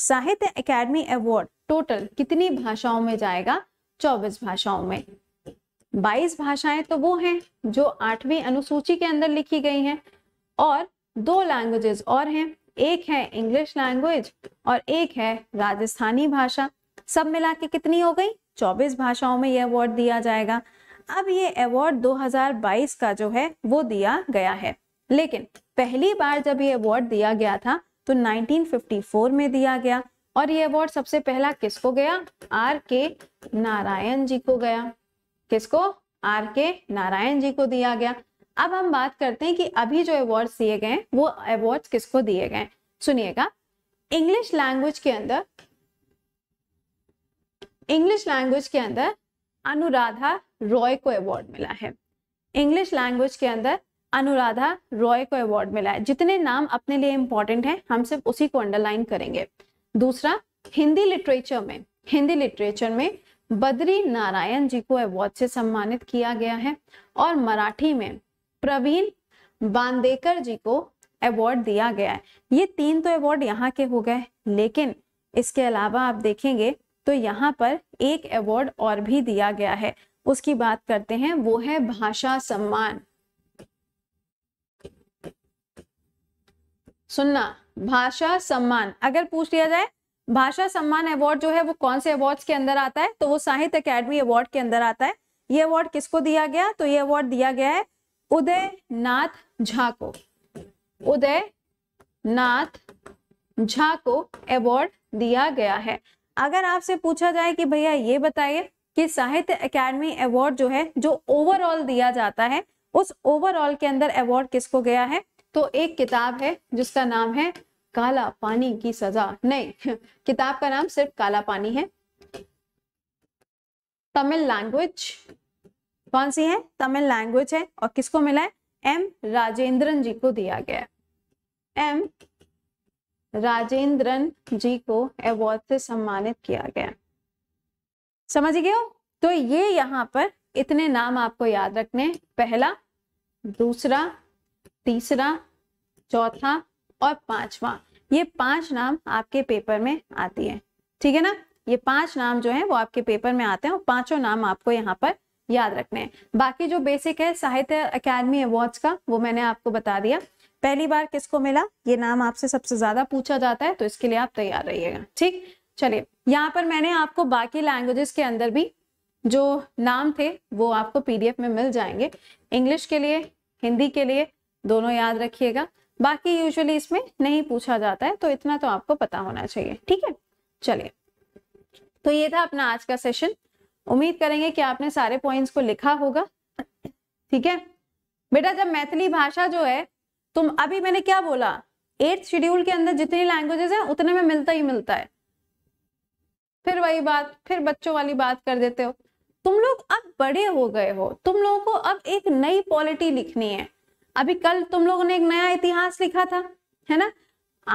साहित्य एकेडमी अवार्ड टोटल कितनी भाषाओं में जाएगा 24 भाषाओं में 22 भाषाएं तो वो हैं जो आठवीं अनुसूची के अंदर लिखी गई हैं और दो लैंग्वेजेस और हैं एक है इंग्लिश लैंग्वेज और एक है राजस्थानी भाषा सब मिला के कितनी हो गई 24 भाषाओं में यह अवार्ड दिया जाएगा अब ये अवार्ड 2022 का जो है वो दिया गया है लेकिन पहली बार जब ये अवार्ड दिया गया था तो 1954 में दिया गया और ये अवार्ड सबसे पहला किसको गया आर के नारायण जी को गया किसको आर के नारायण जी को दिया गया अब हम बात करते हैं कि अभी जो अवार्ड दिए गए वो अवार्ड किसको दिए गए सुनिएगा इंग्लिश लैंग्वेज के अंदर इंग्लिश लैंग्वेज के अंदर अनुराधा रॉय को अवार्ड मिला है इंग्लिश लैंग्वेज के अंदर अनुराधा रॉय को अवार्ड मिला है जितने नाम अपने लिए इंपॉर्टेंट हैं हम सिर्फ उसी को अंडरलाइन करेंगे दूसरा हिंदी लिटरेचर में हिंदी लिटरेचर में बद्री नारायण जी को अवार्ड से सम्मानित किया गया है और मराठी में प्रवीण बांदेकर जी को अवार्ड दिया गया है ये तीन तो अवार्ड यहाँ के हो गए लेकिन इसके अलावा आप देखेंगे तो यहाँ पर एक अवार्ड और भी दिया गया है उसकी बात करते हैं वो है भाषा सम्मान सुनना भाषा सम्मान अगर पूछ लिया जाए भाषा सम्मान अवार्ड जो है वो कौन से अवार्ड के अंदर आता है तो वो साहित्य अकेडमी अवार्ड के अंदर आता है ये अवार्ड किसको दिया गया तो ये अवार्ड दिया गया है उदय नाथ झा को उदय नाथ झा को अवार्ड दिया गया है अगर आपसे पूछा जाए कि भैया ये बताइए कि साहित्य अकेडमी अवार्ड जो है जो ओवरऑल दिया जाता है उस ओवरऑल के अंदर अवार्ड किसको गया है तो एक किताब है जिसका नाम है काला पानी की सजा नहीं किताब का नाम सिर्फ काला पानी है तमिल लैंग्वेज कौन सी है तमिल लैंग्वेज है और किसको मिला है एम राजेंद्रन जी को दिया गया एम राजेंद्रन जी को अवार्ड से सम्मानित किया गया समझ गए हो तो ये यहाँ पर इतने नाम आपको याद रखने पहला दूसरा तीसरा चौथा और पांचवा ये पांच नाम आपके पेपर में आती है ठीक है ना ये पांच नाम जो है वो आपके पेपर में आते हैं और पांचों नाम आपको यहाँ पर याद रखने हैं बाकी जो बेसिक है साहित्य अकेडमी अवार्ड्स का वो मैंने आपको बता दिया पहली बार किसको मिला ये नाम आपसे सबसे ज्यादा पूछा जाता है तो इसके लिए आप तैयार रहिएगा ठीक चलिए यहाँ पर मैंने आपको बाकी लैंग्वेजेस के अंदर भी जो नाम थे वो आपको पीडीएफ में मिल जाएंगे इंग्लिश के लिए हिंदी के लिए दोनों याद रखिएगा बाकी यूजुअली इसमें नहीं पूछा जाता है तो इतना तो आपको पता होना चाहिए ठीक है चलिए तो ये था अपना आज का सेशन उम्मीद करेंगे कि आपने सारे पॉइंट्स को लिखा होगा ठीक है बेटा जब मैथिली भाषा जो है तुम अभी मैंने क्या बोला एट्थ शेड्यूल के अंदर जितनी लैंग्वेजेस हैं उतने में मिलता ही मिलता है फिर वही बात फिर बच्चों वाली बात कर देते हो तुम लोग अब बड़े हो गए हो तुम लोगों को अब एक नई पॉलिटी लिखनी है अभी कल तुम लोगों ने एक नया इतिहास लिखा था है ना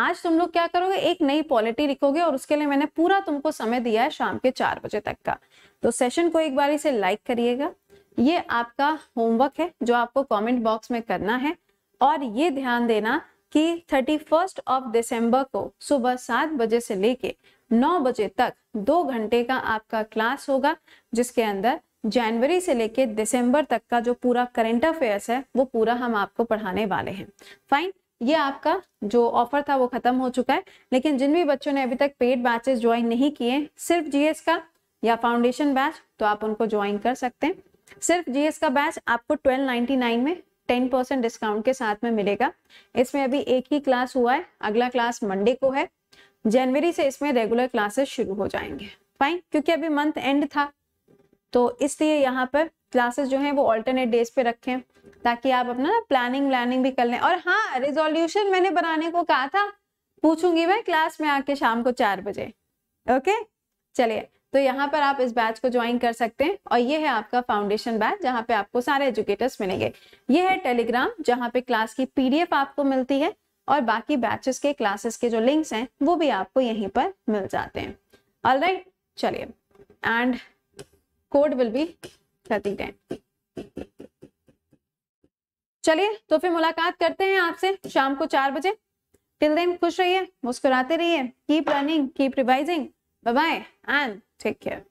आज तुम लोग क्या करोगे एक नई पॉलिटी लिखोगे और उसके लिए मैंने पूरा तुमको समय दिया है शाम के चार बजे तक का तो सेशन को एक बार इसे लाइक करिएगा ये आपका होमवर्क है जो आपको कमेंट बॉक्स में करना है और ये ध्यान देना कि थर्टी फर्स्ट ऑफ दिसंबर को सुबह सात बजे से लेके नौ बजे तक दो घंटे का आपका क्लास होगा जिसके अंदर जनवरी से लेके दिसंबर तक का जो पूरा करेंट अफेयर्स है वो पूरा हम आपको पढ़ाने वाले हैं फाइन ये आपका जो ऑफर था वो खत्म हो चुका है लेकिन जिन भी बच्चों ने अभी तक पेड बैचेस ज्वाइन नहीं किए सिर्फ जीएस का या फाउंडेशन बैच तो आप उनको ज्वाइन कर सकते हैं सिर्फ जीएस का बैच आपको 1299 में टेन परसेंट डिस्काउंट के साथ में मिलेगा इसमें अभी एक ही क्लास हुआ है अगला क्लास मंडे को है जनवरी से इसमें रेगुलर क्लासेस शुरू हो जाएंगे फाइन क्योंकि अभी मंथ एंड था तो इसलिए यहाँ पर क्लासेस जो है वो ऑल्टरनेट डेज पे रखें ताकि आप अपना ना प्लानिंग व्लानिंग भी कर लें और हाँ रिजोल्यूशन मैंने बनाने को कहा था पूछूंगी मैं क्लास में आके शाम को चार बजे ओके चलिए तो यहाँ पर आप इस बैच को ज्वाइन कर सकते हैं और ये है आपका फाउंडेशन बैच जहाँ पे आपको सारे एजुकेटर्स मिलेंगे ये है टेलीग्राम जहाँ पे क्लास की पीडीएफ आपको मिलती है और बाकी बैचेस के क्लासेस के जो लिंक्स हैं वो भी आपको यहीं पर मिल जाते हैं ऑल राइट चलिए end code will be thirty ten चलिए तो फिर मुलाकात करते हैं आपसे शाम को चार बजे टिल देन खुश रहिए मुस्कुराते रहिए keep running keep revising bye and Take care.